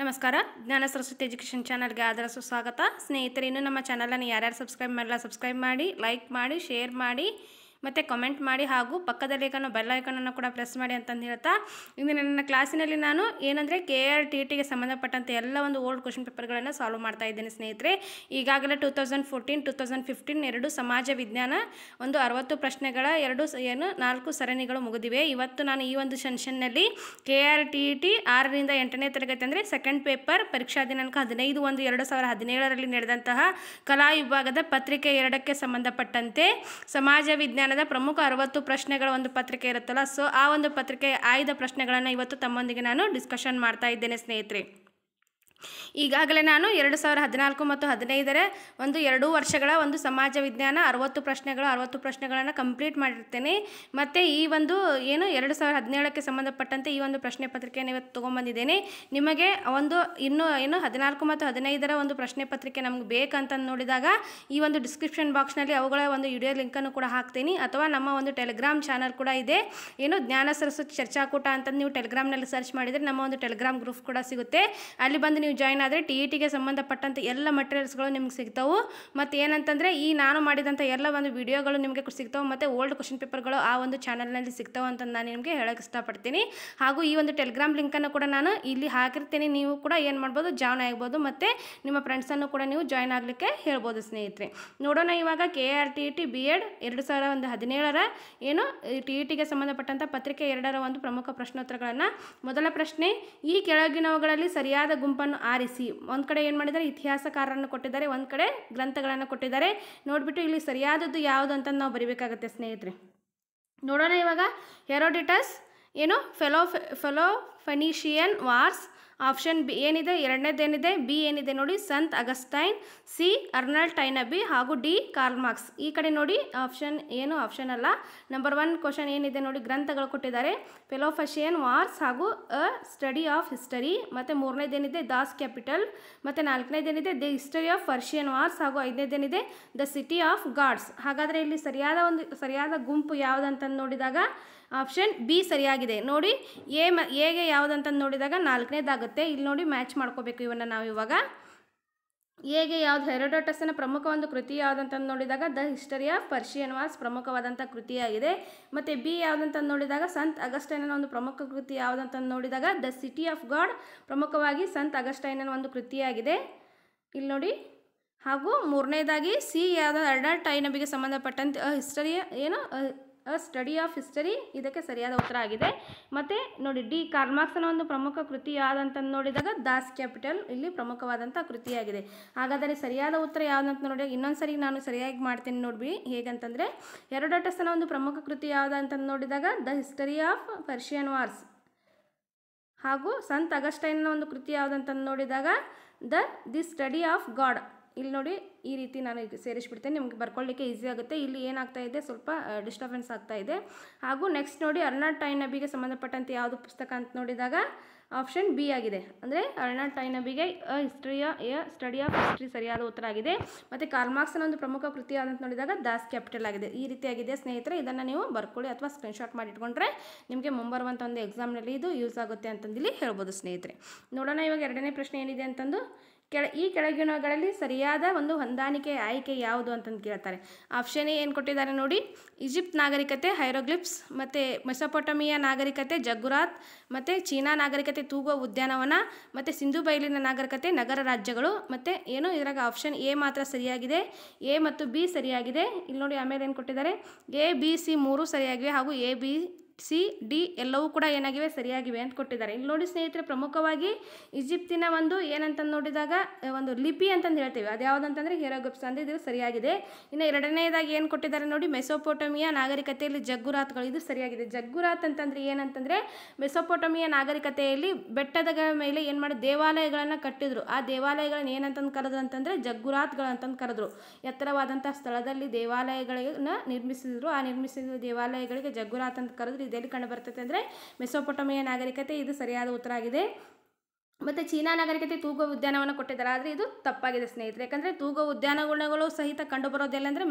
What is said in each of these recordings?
ನಮಸ್ಕಾರ ಜ್ಞಾನ ಸರಸ್ವತಿ ಎಜುಕೇಷನ್ ಚಾನಲ್ಗೆ ಆದರ ಸುಸ್ವಾಗತ ಸ್ನೇಹಿತರೆ ನಮ್ಮ ಚಾನಲನ್ನು ಯಾರ್ಯಾರು ಸಬ್ಸ್ಕ್ರೈಬ್ ಮಾಡಲ್ಲ ಸಬ್ಸ್ಕ್ರೈಬ್ ಮಾಡಿ ಲೈಕ್ ಮಾಡಿ ಶೇರ್ ಮಾಡಿ ಮತ್ತು ಕಮೆಂಟ್ ಮಾಡಿ ಹಾಗೂ ಪಕ್ಕದಲ್ಲಿ ಐಕನ್ನು ಬೆಲ್ ಕೂಡ ಪ್ರೆಸ್ ಮಾಡಿ ಅಂತಂದು ಹೇಳ್ತಾ ಇಂದು ನನ್ನ ಕ್ಲಾಸಿನಲ್ಲಿ ನಾನು ಏನಂದರೆ ಕೆ ಆರ್ ಟಿ ಟಿಗೆ ಸಂಬಂಧಪಟ್ಟಂತೆ ಎಲ್ಲ ಒಂದು ಓಲ್ಡ್ ಕ್ವಶನ್ ಪೇಪರ್ಗಳನ್ನು ಸಾಲ್ವ್ ಮಾಡ್ತಾ ಇದ್ದೇನೆ ಸ್ನೇಹಿತರೆ ಈಗಾಗಲೇ two thousand fourteen two thousand fifteen ಎರಡು ಸಮಾಜ ವಿಜ್ಞಾನ ಒಂದು ಅರವತ್ತು ಪ್ರಶ್ನೆಗಳ ಎರಡು ಏನು ನಾಲ್ಕು ಸರಣಿಗಳು ಮುಗಿದಿವೆ ಇವತ್ತು ನಾನು ಈ ಒಂದು ಸೆನ್ಷನ್ನಲ್ಲಿ K R T E T ಆರರಿಂದ ಎಂಟನೇ ತರಗತಿ ಅಂದರೆ ಸೆಕೆಂಡ್ ಪೇಪರ್ ಪರೀಕ್ಷಾ ದಿನಾಂಕ ಹದಿನೈದು ಒಂದು ಎರಡು ಸಾವಿರದ ಹದಿನೇಳರಲ್ಲಿ ನಡೆದಂತಹ ಕಲಾ ವಿಭಾಗದ ಪತ್ರಿಕೆ ಎರಡಕ್ಕೆ ಸಂಬಂಧಪಟ್ಟಂತೆ ಸಮಾಜ ವಿಜ್ಞಾನ ಕನ್ನಡದ ಪ್ರಮುಖ ಅರವತ್ತು ಪ್ರಶ್ನೆಗಳ ಒಂದು ಪತ್ರಿಕೆ ಇರುತ್ತಲ್ಲ ಸೊ ಆ ಒಂದು ಪತ್ರಿಕೆ ಆಯ್ದ ಪ್ರಶ್ನೆಗಳನ್ನು ಇವತ್ತು ತಮ್ಮೊಂದಿಗೆ ನಾನು ಡಿಸ್ಕಷನ್ ಮಾಡ್ತಾ ಇದ್ದೇನೆ ಸ್ನೇಹಿತರೆ ಈಗಾಗಲೇ ನಾನು ಎರಡು ಸಾವಿರ ಹದಿನಾಲ್ಕು ಮತ್ತು ಹದಿನೈದರ ಒಂದು ಎರಡು ವರ್ಷಗಳ ಒಂದು ಸಮಾಜ ವಿಜ್ಞಾನ ಅರವತ್ತು ಪ್ರಶ್ನೆಗಳು ಅರವತ್ತು ಪ್ರಶ್ನೆಗಳನ್ನು ಕಂಪ್ಲೀಟ್ ಮಾಡಿರ್ತೇನೆ ಮತ್ತು ಈ ಒಂದು ಏನು ಎರಡು ಸಾವಿರ ಹದಿನೇಳಕ್ಕೆ ಸಂಬಂಧಪಟ್ಟಂತೆ ಈ ಒಂದು ಪ್ರಶ್ನೆ ಪತ್ರಿಕೆಯನ್ನು ಇವತ್ತು ತೊಗೊಂಬಂದಿದ್ದೇನೆ ನಿಮಗೆ ಒಂದು ಇನ್ನೂ ಏನು ಹದಿನಾಲ್ಕು ಮತ್ತು ಹದಿನೈದರ ಒಂದು ಪ್ರಶ್ನೆ ಪತ್ರಿಕೆ ನಮ್ಗೆ ಬೇಕಂತ ನೋಡಿದಾಗ ಈ ಒಂದು ಡಿಸ್ಕ್ರಿಪ್ಷನ್ ಬಾಕ್ಸ್ನಲ್ಲಿ ಅವುಗಳ ಒಂದು ವಿಡಿಯೋ ಲಿಂಕನ್ನು ಕೂಡ ಹಾಕ್ತೀನಿ ಅಥವಾ ನಮ್ಮ ಒಂದು ಟೆಲಿಗ್ರಾಮ್ ಚಾನಲ್ ಕೂಡ ಇದೆ ಏನು ಜ್ಞಾನ ಸರಸ್ವತಿ ಚರ್ಚಾಕೂಟ ಅಂತ ನೀವು ಟೆಲಿಗ್ರಾಮ್ನಲ್ಲಿ ಸರ್ಚ್ ಮಾಡಿದರೆ ನಮ್ಮ ಒಂದು ಟೆಲಿಗ್ರಾಮ್ ಗ್ರೂಪ್ ಕೂಡ ಸಿಗುತ್ತೆ ಅಲ್ಲಿ ಬಂದು ನೀವು ನೀವು ಜಾಯ್ನ್ ಆದರೆ ಟಿ ಇ e ಟಿಗೆ ಸಂಬಂಧಪಟ್ಟಂಥ ಎಲ್ಲ ಮಟೀರಿಯಲ್ಸ್ಗಳು ನಿಮ್ಗೆ ಸಿಗ್ತಾವೆ ಮತ್ತು ಏನಂತಂದರೆ ಈ ನಾನು ಮಾಡಿದಂಥ ಎಲ್ಲ ಒಂದು ವಿಡಿಯೋಗಳು ನಿಮಗೆ ಸಿಗ್ತವೆ ಮತ್ತು ಓಲ್ಡ್ ಕ್ವಶನ್ ಪೇಪರ್ಗಳು ಆ ಒಂದು ಚಾನಲ್ನಲ್ಲಿ ಸಿಗ್ತಾವೆ ಅಂತ ನಾನು ನಿಮಗೆ ಹೇಳೋಕ್ಕೆ ಇಷ್ಟಪಡ್ತೀನಿ ಹಾಗೂ ಈ ಒಂದು ಟೆಲಿಗ್ರಾಮ್ ಲಿಂಕನ್ನು ಕೂಡ ನಾನು ಇಲ್ಲಿ ಹಾಕಿರ್ತೀನಿ ನೀವು ಕೂಡ ಏನು ಮಾಡ್ಬೋದು ಜಾಯ್ನ್ ಆಗ್ಬೋದು ಮತ್ತು ನಿಮ್ಮ ಫ್ರೆಂಡ್ಸನ್ನು ಕೂಡ ನೀವು ಜಾಯ್ನ್ ಆಗಲಿಕ್ಕೆ ಹೇಳ್ಬೋದು ಸ್ನೇಹಿತರೆ ನೋಡೋಣ ಇವಾಗ K R T E T B Ed ಎರಡು ಸಾವಿರ ಒಂದು ಹದಿನೇಳರ ಏನು ಟಿ ಇ ಟಿಗೆ e ಸಂಬಂಧಪಟ್ಟಂಥ ಪತ್ರಿಕೆ ಎರಡರ ಒಂದು ಪ್ರಮುಖ ಪ್ರಶ್ನೋತ್ತರಗಳನ್ನು ಮೊದಲ ಪ್ರಶ್ನೆ ಈ ಕೆಳಗಿನವುಗಳಲ್ಲಿ ಸರಿಯಾದ ಗುಂಪನ್ನು ಆರಿಸಿ ಒಂದು ಕಡೆ ಏನು ಮಾಡಿದ್ದಾರೆ ಇತಿಹಾಸಕಾರರನ್ನು ಕೊಟ್ಟಿದ್ದಾರೆ ಒಂದು ಕಡೆ ಗ್ರಂಥಗಳನ್ನು ಕೊಟ್ಟಿದ್ದಾರೆ ನೋಡಿಬಿಟ್ಟು ಇಲ್ಲಿ ಸರಿಯಾದದ್ದು ಯಾವುದು ಅಂತ ನಾವು ಬರಿಬೇಕಾಗತ್ತೆ ಸ್ನೇಹಿತರೆ ನೋಡೋಣ ಇವಾಗ ಹೆರೋಡಿಟಸ್ ಏನು ಫೆಲೋ ಫೆಲೋ ವಾರ್ಸ್ ಆಪ್ಷನ್ ಬಿ ಏನಿದೆ ಎರಡನೇದೇನಿದೆ ಬಿ ಏನಿದೆ ನೋಡಿ ಸಂತ್ ಅಗಸ್ಟೈನ್ ಸಿ ಅರ್ನಲ್ ಟೈನಬಿ ಹಾಗೂ ಡಿ ಕಾರ್ಲ್ ಮಾರ್ಕ್ಸ್ ಈ ಕಡೆ ನೋಡಿ ಆಪ್ಷನ್ ಏನು ಆಪ್ಷನ್ ಅಲ್ಲ ನಂಬರ್ ಒನ್ ಕ್ವಶನ್ ಏನಿದೆ ನೋಡಿ ಗ್ರಂಥಗಳು ಕೊಟ್ಟಿದ್ದಾರೆ ಫೆಲೋಫಶಿಯನ್ ವಾರ್ಸ್ ಹಾಗೂ ಅ ಸ್ಟಡಿ ಆಫ್ ಹಿಸ್ಟರಿ ಮತ್ತು ಮೂರನೇದೇನಿದೆ ದಾಸ್ ಕ್ಯಾಪಿಟಲ್ ಮತ್ತು ನಾಲ್ಕನೇದೇನಿದೆ the history of Persian wars ಹಾಗೂ ಐದನೇದೇನಿದೆ ದ ಸಿಟಿ ಆಫ್ ಗಾಡ್ಸ್ ಹಾಗಾದರೆ ಇಲ್ಲಿ ಸರಿಯಾದ ಒಂದು ಸರಿಯಾದ ಗುಂಪು ಯಾವುದಂತ ನೋಡಿದಾಗ ಆಪ್ಷನ್ ಬಿ ಸರಿಯಾಗಿದೆ ನೋಡಿ ಎ ಮ ಎಗೆ ಯಾವುದಂತ ನೋಡಿದಾಗ ನಾಲ್ಕನೇದಾಗುತ್ತೆ ಇಲ್ಲಿ ನೋಡಿ ಮ್ಯಾಚ್ ಮಾಡ್ಕೋಬೇಕು ಇವನ್ನ ನಾವು ಇವಾಗ ಎಗೆ ಯಾವುದು ಹೆರೋಡೋಟಸ್ನ ಪ್ರಮುಖ ಒಂದು ಕೃತಿ ಯಾವುದಂತ ನೋಡಿದಾಗ the history of Persian wars ಪ್ರಮುಖವಾದಂಥ ಕೃತಿಯಾಗಿದೆ ಮತ್ತು ಬಿ ಯಾವುದಂತ ನೋಡಿದಾಗ ಸಂತ್ ಅಗಸ್ಟೈನನ ಒಂದು ಪ್ರಮುಖ ಕೃತಿ ಯಾವುದಂತ ನೋಡಿದಾಗ ದ ಸಿಟಿ ಆಫ್ ಗಾಡ್ ಪ್ರಮುಖವಾಗಿ ಸಂತ್ ಅಗಸ್ಟೈನನ ಒಂದು ಕೃತಿಯಾಗಿದೆ ಇಲ್ಲಿ ನೋಡಿ ಹಾಗೂ ಮೂರನೇದಾಗಿ ಸಿ ಯಾವುದು ಅಡಲ್ಟ್ ಐನಬಿಗೆ ಸಂಬಂಧಪಟ್ಟಂತೆ ಹಿಸ್ಟರಿಯ ಏನು ಅ ಸ್ಟಡಿ ಆಫ್ ಹಿಸ್ಟರಿ ಇದಕ್ಕೆ ಸರಿಯಾದ ಉತ್ತರ ಆಗಿದೆ ಮತ್ತು ನೋಡಿ ಡಿ ಕಾರ್ಮಾಕ್ಸನ ಒಂದು ಪ್ರಮುಖ ಕೃತಿ ಯಾವುದಂತಂದು ನೋಡಿದಾಗ ದಾಸ್ ಕ್ಯಾಪಿಟಲ್ ಇಲ್ಲಿ ಪ್ರಮುಖವಾದಂಥ ಕೃತಿಯಾಗಿದೆ ಹಾಗಾದರೆ ಸರಿಯಾದ ಉತ್ತರ ಯಾವುದಂತ ನೋಡಿದಾಗ ಇನ್ನೊಂದು ಸರಿ ನಾನು ಸರಿಯಾಗಿ ಮಾಡ್ತೀನಿ ನೋಡಿ ಹೇಗಂತಂದರೆ ಎರಡಟಸನ ಒಂದು ಪ್ರಮುಖ ಕೃತಿ ಯಾವುದಂತ ನೋಡಿದಾಗ the history of Persian wars ಹಾಗೂ ಸಂತ್ ಅಗಸ್ಟೈನ್ನ ಒಂದು ಕೃತಿ ಯಾವುದಂತ ನೋಡಿದಾಗ the the study of God ಇಲ್ಲಿ ನೋಡಿ ಈ ರೀತಿ ನಾನು ಸೇರಿಸ್ಬಿಡ್ತೇನೆ ನಿಮಗೆ ಬರ್ಕೊಳ್ಳಿಕ್ಕೆ ಈಸಿ ಆಗುತ್ತೆ ಇಲ್ಲಿ ಏನಾಗ್ತಾ ಇದೆ ಸ್ವಲ್ಪ ಡಿಸ್ಟರ್ಬೆನ್ಸ್ ಆಗ್ತಾ ಇದೆ ಹಾಗೂ ನೆಕ್ಸ್ಟ್ ನೋಡಿ ಅರ್ಣ ಟೈನಬಿಗೆ ಸಂಬಂಧಪಟ್ಟಂತೆ ಯಾವುದು ಪುಸ್ತಕ ಅಂತ ನೋಡಿದಾಗ ಆಪ್ಷನ್ ಬಿ ಆಗಿದೆ ಅಂದರೆ ಅರ್ಣ ಟೈನಬಿಗೆ a history a study of history ಸರಿಯಾದ ಉತ್ತರ ಆಗಿದೆ ಮತ್ತು ಕಾರ್ಮಾರ್ಕ್ಸ್ನ ಒಂದು ಪ್ರಮುಖ ಕೃತಿ ಅಂತ ನೋಡಿದಾಗ ದಾಸ್ ಕ್ಯಾಪಿಟಲ್ ಆಗಿದೆ ಈ ರೀತಿಯಾಗಿದೆ ಸ್ನೇಹಿತರೆ ಇದನ್ನು ನೀವು ಬರ್ಕೊಳ್ಳಿ ಅಥವಾ ಸ್ಕ್ರೀನ್ಶಾಟ್ ಮಾಡಿ ಇಟ್ಕೊಂಡ್ರೆ ನಿಮಗೆ ಮುಂಬರುವಂಥ ಒಂದು ಎಕ್ಸಾಮ್ನಲ್ಲಿ ಇದು ಯೂಸ್ ಆಗುತ್ತೆ ಅಂತಂದಿಲ್ಲಿ ಹೇಳ್ಬೋದು ಸ್ನೇಹಿತರೆ ನೋಡೋಣ ಇವಾಗ ಎರಡನೇ ಪ್ರಶ್ನೆ ಏನಿದೆ ಅಂತಂದು ಕೆಳ ಈ ಕೆಳಗಿನಗಳಲ್ಲಿ ಸರಿಯಾದ ಒಂದು ಹೊಂದಾಣಿಕೆ ಆಯ್ಕೆ ಯಾವುದು ಅಂತಂದು ಕೇಳ್ತಾರೆ ಆಪ್ಷನ್ ಎ ಏನು ಕೊಟ್ಟಿದ್ದಾರೆ ನೋಡಿ ಈಜಿಪ್ಟ್ ನಾಗರಿಕತೆ ಹೈರೋಗ್ಲಿಪ್ಸ್ ಮತ್ತು ಮೆಸಪೊಟಮಿಯಾ ನಾಗರಿಕತೆ ಜಗುರಾತ್ ಮತ್ತು ಚೀನಾ ನಾಗರಿಕತೆ ತೂಗುವ ಉದ್ಯಾನವನ ಮತ್ತು ಸಿಂಧು ಬಯಲಿನ ನಾಗರಿಕತೆ ನಗರ ರಾಜ್ಯಗಳು ಮತ್ತು ಏನು ಇದ್ರಾಗ ಆಪ್ಷನ್ ಎ ಮಾತ್ರ ಸರಿಯಾಗಿದೆ ಎ ಮತ್ತು ಬಿ ಸರಿಯಾಗಿದೆ ಇಲ್ಲಿ ನೋಡಿ ಆಮೇಲೆ ಏನು ಕೊಟ್ಟಿದ್ದಾರೆ ಎ ಬಿ ಸಿ ಮೂರು ಸರಿಯಾಗಿವೆ ಹಾಗೂ ಎ ಬಿ ಸಿ ಡಿ ಎಲ್ಲವೂ ಕೂಡ ಏನಾಗಿವೆ ಸರಿಯಾಗಿವೆ ಅಂತ ಕೊಟ್ಟಿದ್ದಾರೆ ಇಲ್ಲಿ ನೋಡಿ ಸ್ನೇಹಿತರೆ ಪ್ರಮುಖವಾಗಿ ಈಜಿಪ್ತಿನ ಒಂದು ಏನಂತ ನೋಡಿದಾಗ ಒಂದು ಲಿಪಿ ಅಂತಂದು ಹೇಳ್ತೀವಿ ಅದು ಯಾವುದಂತಂದರೆ ಹಿರೋಗಪ್ಸ್ ಅಂದರೆ ಇದು ಸರಿಯಾಗಿದೆ ಇನ್ನು ಎರಡನೇದಾಗಿ ಏನು ಕೊಟ್ಟಿದ್ದಾರೆ ನೋಡಿ ಮೆಸೋಪೋಟಮಿಯಾ ನಾಗರಿಕತೆಯಲ್ಲಿ ಜಗ್ಗುರಾತ್ಗಳು ಇದು ಸರಿಯಾಗಿದೆ ಜಗ್ಗುರಾತ್ ಅಂತಂದರೆ ಏನಂತಂದರೆ ಮೆಸೋಪೋಟಮಿಯ ನಾಗರಿಕತೆಯಲ್ಲಿ ಬೆಟ್ಟದ ಮೇಲೆ ಏನು ಮಾಡಿ ದೇವಾಲಯಗಳನ್ನು ಕಟ್ಟಿದ್ರು ಆ ದೇವಾಲಯಗಳನ್ನ ಏನಂತಂದು ಕರೆದ್ರು ಅಂತಂದರೆ ಅಂತಂದು ಕರೆದ್ರು ಎತ್ತರವಾದಂಥ ಸ್ಥಳದಲ್ಲಿ ದೇವಾಲಯಗಳನ್ನು ನಿರ್ಮಿಸಿದ್ರು ಆ ನಿರ್ಮಿಸಿದ ದೇವಾಲಯಗಳಿಗೆ ಜಗ್ಗುರಾತ್ ಅಂತ ಕರೆದ್ರು ಇದೆಲ್ಲಿ ಕಂಡು ಬರ್ತೈತೆ ಅಂದರೆ ನಾಗರಿಕತೆ ಇದು ಸರಿಯಾದ ಉತ್ತರ ಆಗಿದೆ ಮತ್ತು ಚೀನಾ ನಾಗರಿಕತೆ ತೂಗೋ ಉದ್ಯಾನವನ್ನು ಕೊಟ್ಟಿದ್ದಾರೆ ಆದರೆ ಇದು ತಪ್ಪಾಗಿದೆ ಸ್ನೇಹಿತರೆ ಯಾಕಂದರೆ ತೂಗೋ ಉದ್ಯಾನಗುಣಗಳು ಸಹಿತ ಬರೋದೆಲ್ಲ ಅಂದರೆ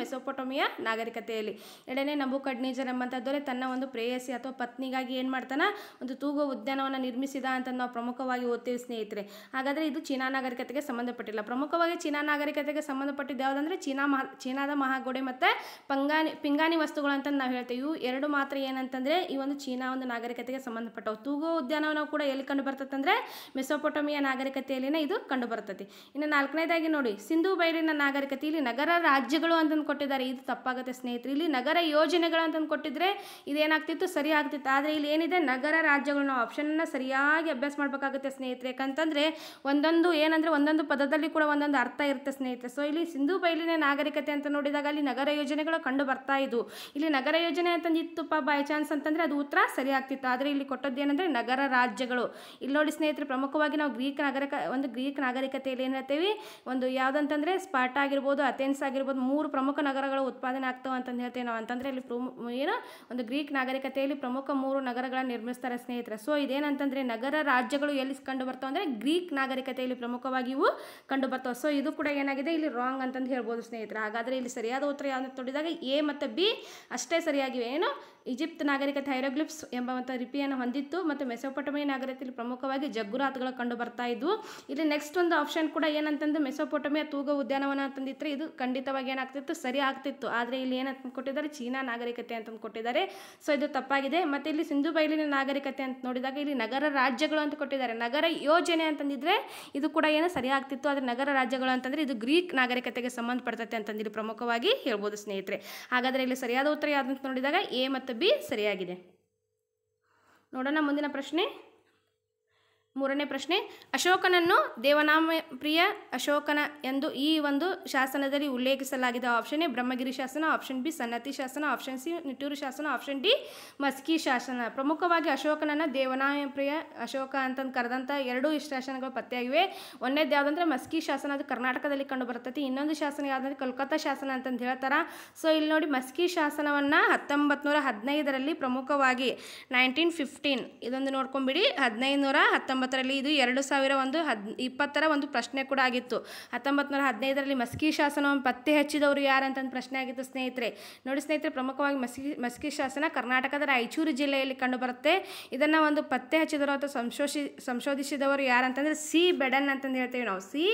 ನಾಗರಿಕತೆಯಲ್ಲಿ ಎರಡನೇ ನಬು ಕಡ್ನೀಜರ್ ಎಂಬಂಥದ್ದವರೇ ತನ್ನ ಒಂದು ಪ್ರೇಯಸಿ ಅಥವಾ ಪತ್ನಿಗಾಗಿ ಏನು ಮಾಡ್ತಾನೆ ಒಂದು ತೂಗೋ ಉದ್ಯಾನವನ್ನು ನಿರ್ಮಿಸಿದ ಅಂತ ನಾವು ಪ್ರಮುಖವಾಗಿ ಓದ್ತೀವಿ ಸ್ನೇಹಿತರೆ ಹಾಗಾದರೆ ಇದು ಚೀನಾ ನಾಗರಿಕತೆಗೆ ಸಂಬಂಧಪಟ್ಟಿಲ್ಲ ಪ್ರಮುಖವಾಗಿ ಚೀನಾ ನಾಗರಿಕತೆಗೆ ಸಂಬಂಧಪಟ್ಟಿದ್ದು ಯಾವುದಂದರೆ ಚೀನಾ ಮಹಾ ಚೀನಾದ ಮಹಾಗೋಡೆ ಮತ್ತು ಪಂಗಾನಿ ಪಿಂಗಾನಿ ವಸ್ತುಗಳು ಅಂತ ನಾವು ಹೇಳ್ತೇವೆ ಇವು ಎರಡು ಮಾತ್ರ ಏನಂತಂದರೆ ಈ ಒಂದು ಚೀನಾ ಒಂದು ನಾಗರಿಕತೆಗೆ ಸಂಬಂಧಪಟ್ಟವು ತೂಗೋ ಉದ್ಯಾನವನ ಕೂಡ ಎಲ್ಲಿ ಕಂಡು ಅಂದರೆ ಮೆಸ್ ಮೆಸೊಪೊಟೋಮಿಯ ನಾಗರಿಕತೆಯಲ್ಲಿನ ಇದು ಕಂಡುಬರ್ತದೆ ಇನ್ನು ನಾಲ್ಕನೇದಾಗಿ ನೋಡಿ ಸಿಂಧು ಬೈಲಿನ ನಾಗರಿಕತೆ ಇಲ್ಲಿ ನಗರ ರಾಜ್ಯಗಳು ಅಂತಂದು ಕೊಟ್ಟಿದ್ದಾರೆ ಇದು ತಪ್ಪಾಗುತ್ತೆ ಸ್ನೇಹಿತರೆ ಇಲ್ಲಿ ನಗರ ಯೋಜನೆಗಳು ಅಂತಂದು ಕೊಟ್ಟಿದ್ರೆ ಇದೇನಾಗ್ತಿತ್ತು ಸರಿ ಆಗ್ತಿತ್ತು ಆದರೆ ಇಲ್ಲಿ ಏನಿದೆ ನಗರ ರಾಜ್ಯಗಳು ನಾವು ಆಪ್ಷನ್ನ ಸರಿಯಾಗಿ ಅಭ್ಯಾಸ ಮಾಡಬೇಕಾಗುತ್ತೆ ಸ್ನೇಹಿತರೆ ಯಾಕಂತಂದರೆ ಒಂದೊಂದು ಏನಂದರೆ ಒಂದೊಂದು ಪದದಲ್ಲಿ ಕೂಡ ಒಂದೊಂದು ಅರ್ಥ ಇರುತ್ತೆ ಸ್ನೇಹಿತರೆ ಸೊ ಇಲ್ಲಿ ಸಿಂಧೂ ಬೈಲಿನ ನಾಗರಿಕತೆ ಅಂತ ನೋಡಿದಾಗ ಅಲ್ಲಿ ನಗರ ಯೋಜನೆಗಳು ಕಂಡು ಬರ್ತಾ ಇದ್ದು ಇಲ್ಲಿ ನಗರ ಯೋಜನೆ ಅಂತಂದಿತ್ತಪ್ಪ ಬೈ ಚಾನ್ಸ್ ಅಂತಂದರೆ ಅದು ಉತ್ತರ ಸರಿ ಆಗ್ತಿತ್ತು ಆದರೆ ಇಲ್ಲಿ ಕೊಟ್ಟದ್ದು ಏನಂದರೆ ನಗರ ರಾಜ್ಯಗಳು ಇಲ್ಲಿ ನೋಡಿ ಸ್ನೇಹಿತರೆ ಪ್ರಮುಖ ಪ್ರಮುಖವಾಗಿ ನಾವು ಗ್ರೀಕ್ ನಾಗರಿಕ ಒಂದು ಗ್ರೀಕ್ ನಾಗರಿಕತೆಯಲ್ಲಿ ಏನು ಹೇಳ್ತೀವಿ ಒಂದು ಯಾವುದಂತಂದರೆ ಸ್ಪಾಟ್ ಆಗಿರ್ಬೋದು ಅಥೆನ್ಸ್ ಆಗಿರ್ಬೋದು ಮೂರು ಪ್ರಮುಖ ನಗರಗಳು ಉತ್ಪಾದನೆ ಆಗ್ತಾವೆ ಅಂತಂದು ಹೇಳ್ತೀವಿ ನಾವು ಅಂತಂದರೆ ಇಲ್ಲಿ ಏನು ಒಂದು ಗ್ರೀಕ್ ನಾಗರಿಕತೆಯಲ್ಲಿ ಪ್ರಮುಖ ಮೂರು ನಗರಗಳನ್ನು ನಿರ್ಮಿಸ್ತಾರೆ ಸ್ನೇಹಿತರೆ ಸೊ ಇದೇನಂತಂದರೆ ನಗರ ರಾಜ್ಯಗಳು ಎಲ್ಲಿ ಕಂಡು ಬರ್ತಾವೆ ಅಂದರೆ ಗ್ರೀಕ್ ನಾಗರಿಕತೆಯಲ್ಲಿ ಪ್ರಮುಖವಾಗಿ ಇವು ಕಂಡು ಬರ್ತವೆ ಸೊ ಇದು ಕೂಡ ಏನಾಗಿದೆ ಇಲ್ಲಿ ರಾಂಗ್ ಅಂತಂದು ಹೇಳ್ಬೋದು ಸ್ನೇಹಿತರೆ ಹಾಗಾದರೆ ಇಲ್ಲಿ ಸರಿಯಾದ ಉತ್ತರ ಯಾವ್ದು ತೊಡಿದಾಗ ಎ ಮತ್ತು ಬಿ ಅಷ್ಟೇ ಸರಿಯಾಗಿವೆ ಏನು ಈಜಿಪ್ಟ್ ನಾಗರಿಕ ಥೈರೋಗ್ಲಿಪ್ಸ್ ಎಂಬಂಥ ರಿಪಿಯನ್ನು ಹೊಂದಿತ್ತು ಮತ್ತು ಮೆಸೊಪೊಟಮಿಯ ನಾಗರಿಕತೆಯಲ್ಲಿ ಪ್ರಮುಖವಾಗಿ ಜಗ್ಗುರಾತ್ಗಳು ಕಂಡು ಬರ್ತಾ ಇದ್ವು ಇಲ್ಲಿ ನೆಕ್ಸ್ಟ್ ಒಂದು ಆಪ್ಷನ್ ಕೂಡ ಏನಂತಂದ್ರೆ ಮೆಸೊಪೊಟಮಿಯ ತೂಗ ಉದ್ಯಾನವನ ಅಂತಂದಿದ್ರೆ ಇದು ಖಂಡಿತವಾಗಿ ಏನಾಗ್ತಿತ್ತು ಸರಿ ಆಗ್ತಿತ್ತು ಆದರೆ ಇಲ್ಲಿ ಏನಂತ ಕೊಟ್ಟಿದ್ದಾರೆ ಚೀನಾ ನಾಗರಿಕತೆ ಅಂತಂದು ಕೊಟ್ಟಿದ್ದಾರೆ ಸೊ ಇದು ತಪ್ಪಾಗಿದೆ ಮತ್ತು ಇಲ್ಲಿ ಸಿಂಧು ಬಯಲಿನ ನಾಗರಿಕತೆ ಅಂತ ನೋಡಿದಾಗ ಇಲ್ಲಿ ನಗರ ರಾಜ್ಯಗಳು ಅಂತ ಕೊಟ್ಟಿದ್ದಾರೆ ನಗರ ಯೋಜನೆ ಅಂತಂದಿದ್ರೆ ಇದು ಕೂಡ ಏನು ಸರಿ ಆಗ್ತಿತ್ತು ಆದರೆ ನಗರ ರಾಜ್ಯಗಳು ಅಂತಂದರೆ ಇದು ಗ್ರೀಕ್ ನಾಗರಿಕತೆಗೆ ಸಂಬಂಧಪಡ್ತತೆ ಅಂತಂದಿಲ್ಲಿ ಪ್ರಮುಖವಾಗಿ ಹೇಳ್ಬೋದು ಸ್ನೇಹಿತರೆ ಹಾಗಾದರೆ ಇಲ್ಲಿ ಸರಿಯಾದ ಉತ್ತರ ಯಾವುದಂತ ನೋಡಿದಾಗ ಎ ಮತ್ತು ಬಿ ಸರಿಯಾಗಿದೆ ನೋಡೋಣ ಮುಂದಿನ ಪ್ರಶ್ನೆ ಮೂರನೇ ಪ್ರಶ್ನೆ ಅಶೋಕನನ್ನು ದೇವನಾಮ ಪ್ರಿಯ ಅಶೋಕನ ಎಂದು ಈ ಒಂದು ಶಾಸನದಲ್ಲಿ ಉಲ್ಲೇಖಿಸಲಾಗಿದೆ ಆಪ್ಷನ್ ಎ ಬ್ರಹ್ಮಗಿರಿ ಶಾಸನ ಆಪ್ಷನ್ ಬಿ ಸನ್ನತಿ ಶಾಸನ ಆಪ್ಷನ್ ಸಿ ನಿಟ್ಟೂರು ಶಾಸನ ಆಪ್ಷನ್ ಡಿ ಮಸ್ಕಿ ಶಾಸನ ಪ್ರಮುಖವಾಗಿ ಅಶೋಕನನ್ನು ದೇವನಾಮ ಪ್ರಿಯ ಅಶೋಕ ಅಂತಂದು ಕರೆದಂಥ ಎರಡು ಶಾಸನಗಳು ಪತ್ತೆಯಾಗಿವೆ ಒಂದೇದು ಯಾವುದಂದ್ರೆ ಮಸ್ಕಿ ಶಾಸನ ಅದು ಕರ್ನಾಟಕದಲ್ಲಿ ಕಂಡು ಬರ್ತೈತಿ ಇನ್ನೊಂದು ಶಾಸನ ಯಾವುದಂದ್ರೆ ಕೋಲ್ಕತ್ತಾ ಶಾಸನ ಅಂತಂದು ಹೇಳ್ತಾರೆ ಸೊ ಇಲ್ಲಿ ನೋಡಿ ಮಸ್ಕಿ ಶಾಸನವನ್ನು ಹತ್ತೊಂಬತ್ತು ನೂರ ಹದಿನೈದರಲ್ಲಿ ಪ್ರಮುಖವಾಗಿ ನೈನ್ಟೀನ್ ಫಿಫ್ಟೀನ್ ಇದೊಂದು ನೋಡ್ಕೊಂಬಿಡಿ ಹದಿನೈದು ನೂರ ಹತ್ತೊಂಬತ್ತು ಹತ್ತೊಂಬತ್ತರಲ್ಲಿ ಇದು ಎರಡು ಸಾವಿರ ಒಂದು ಹದ್ ಇಪ್ಪತ್ತರ ಒಂದು ಪ್ರಶ್ನೆ ಕೂಡ ಆಗಿತ್ತು ಹತ್ತೊಂಬತ್ತು ನೂರ ಹದಿನೈದರಲ್ಲಿ ಮಸ್ಕಿ ಶಾಸನವನ್ನು ಪತ್ತೆ ಹಚ್ಚಿದವರು ಯಾರು ಅಂತಂದು ಪ್ರಶ್ನೆ ಆಗಿತ್ತು ಸ್ನೇಹಿತರೆ ನೋಡಿ ಸ್ನೇಹಿತರೆ ಪ್ರಮುಖವಾಗಿ ಮಸ್ಕಿ ಮಸ್ಕಿ ಶಾಸನ ಕರ್ನಾಟಕದ ರಾಯಚೂರು ಜಿಲ್ಲೆಯಲ್ಲಿ ಕಂಡುಬರುತ್ತೆ ಇದನ್ನು ಒಂದು ಪತ್ತೆ ಹಚ್ಚಿದವರು ಅಥವಾ ಸಂಶೋಷಿ ಸಂಶೋಧಿಸಿದವರು ಯಾರಂತಂದರೆ ಸಿ ಬೆಡನ್ ಅಂತಂದು ಹೇಳ್ತೇವೆ ನಾವು ಸಿ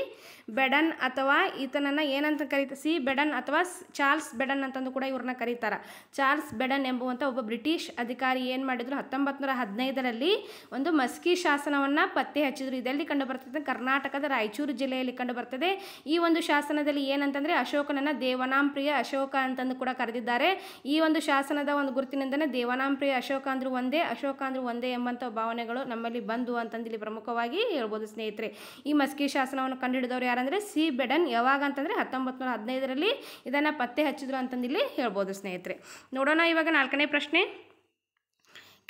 ಬೆಡನ್ ಅಥವಾ ಈತನನ್ನು ಏನಂತ ಕರೀತ ಸಿ ಬೆಡನ್ ಅಥವಾ ಚಾರ್ಲ್ಸ್ ಬೆಡನ್ ಅಂತಂದು ಕೂಡ ಇವ್ರನ್ನ ಕರೀತಾರ ಚಾರ್ಲ್ಸ್ ಬೆಡನ್ ಎಂಬುವಂಥ ಒಬ್ಬ ಬ್ರಿಟಿಷ್ ಅಧಿಕಾರಿ ಏನು ಮಾಡಿದ್ರು ಹತ್ತೊಂಬತ್ತು ನೂರ ಹದಿನೈದರಲ್ಲಿ ಒಂದು ಮಸ್ಕಿ ಶಾಸನವನ್ನು ಪತ್ತೆ ಹಚ್ಚಿದ್ರು ಇದೆಲ್ಲಿ ಕಂಡು ಬರ್ತದೆ ಕರ್ನಾಟಕದ ರಾಯಚೂರು ಜಿಲ್ಲೆಯಲ್ಲಿ ಕಂಡು ಬರ್ತದೆ ಈ ಒಂದು ಶಾಸನದಲ್ಲಿ ಏನಂತಂದರೆ ಅಶೋಕನನ್ನು ದೇವನಾಂಪ್ರಿಯ ಅಶೋಕ ಅಂತಂದು ಕೂಡ ಕರೆದಿದ್ದಾರೆ ಈ ಒಂದು ಶಾಸನದ ಒಂದು ಗುರುತಿನಿಂದನೇ ದೇವನಾಂಪ್ರಿಯ ಅಶೋಕ ಅಂದ್ರೂ ಒಂದೇ ಅಶೋಕ ಅಂದರು ಒಂದೇ ಎಂಬಂಥ ಭಾವನೆಗಳು ನಮ್ಮಲ್ಲಿ ಬಂದು ಅಂತಂದು ಇಲ್ಲಿ ಪ್ರಮುಖವಾಗಿ ಹೇಳ್ಬೋದು ಸ್ನೇಹಿತರೆ ಈ ಮಸ್ಕಿ ಶಾಸನವನ್ನು ಕಂಡುಹಿಡಿದವರು ಯಾರು ಯಾರಂದರೆ ಸಿ ಬೆಡನ್ ಯಾವಾಗ ಅಂತಂದರೆ ಹತ್ತೊಂಬತ್ತು ನೂರ ಹದಿನೈದರಲ್ಲಿ ಇದನ್ನು ಪತ್ತೆ ಹಚ್ಚಿದ್ರು ಅಂತಂದಿಲ್ಲಿ ಹೇಳ್ಬೋದು ಸ್ನೇಹಿತರೆ ನೋಡೋಣ ಇವಾಗ ನಾಲ್ಕನೇ ಪ್ರಶ್ನೆ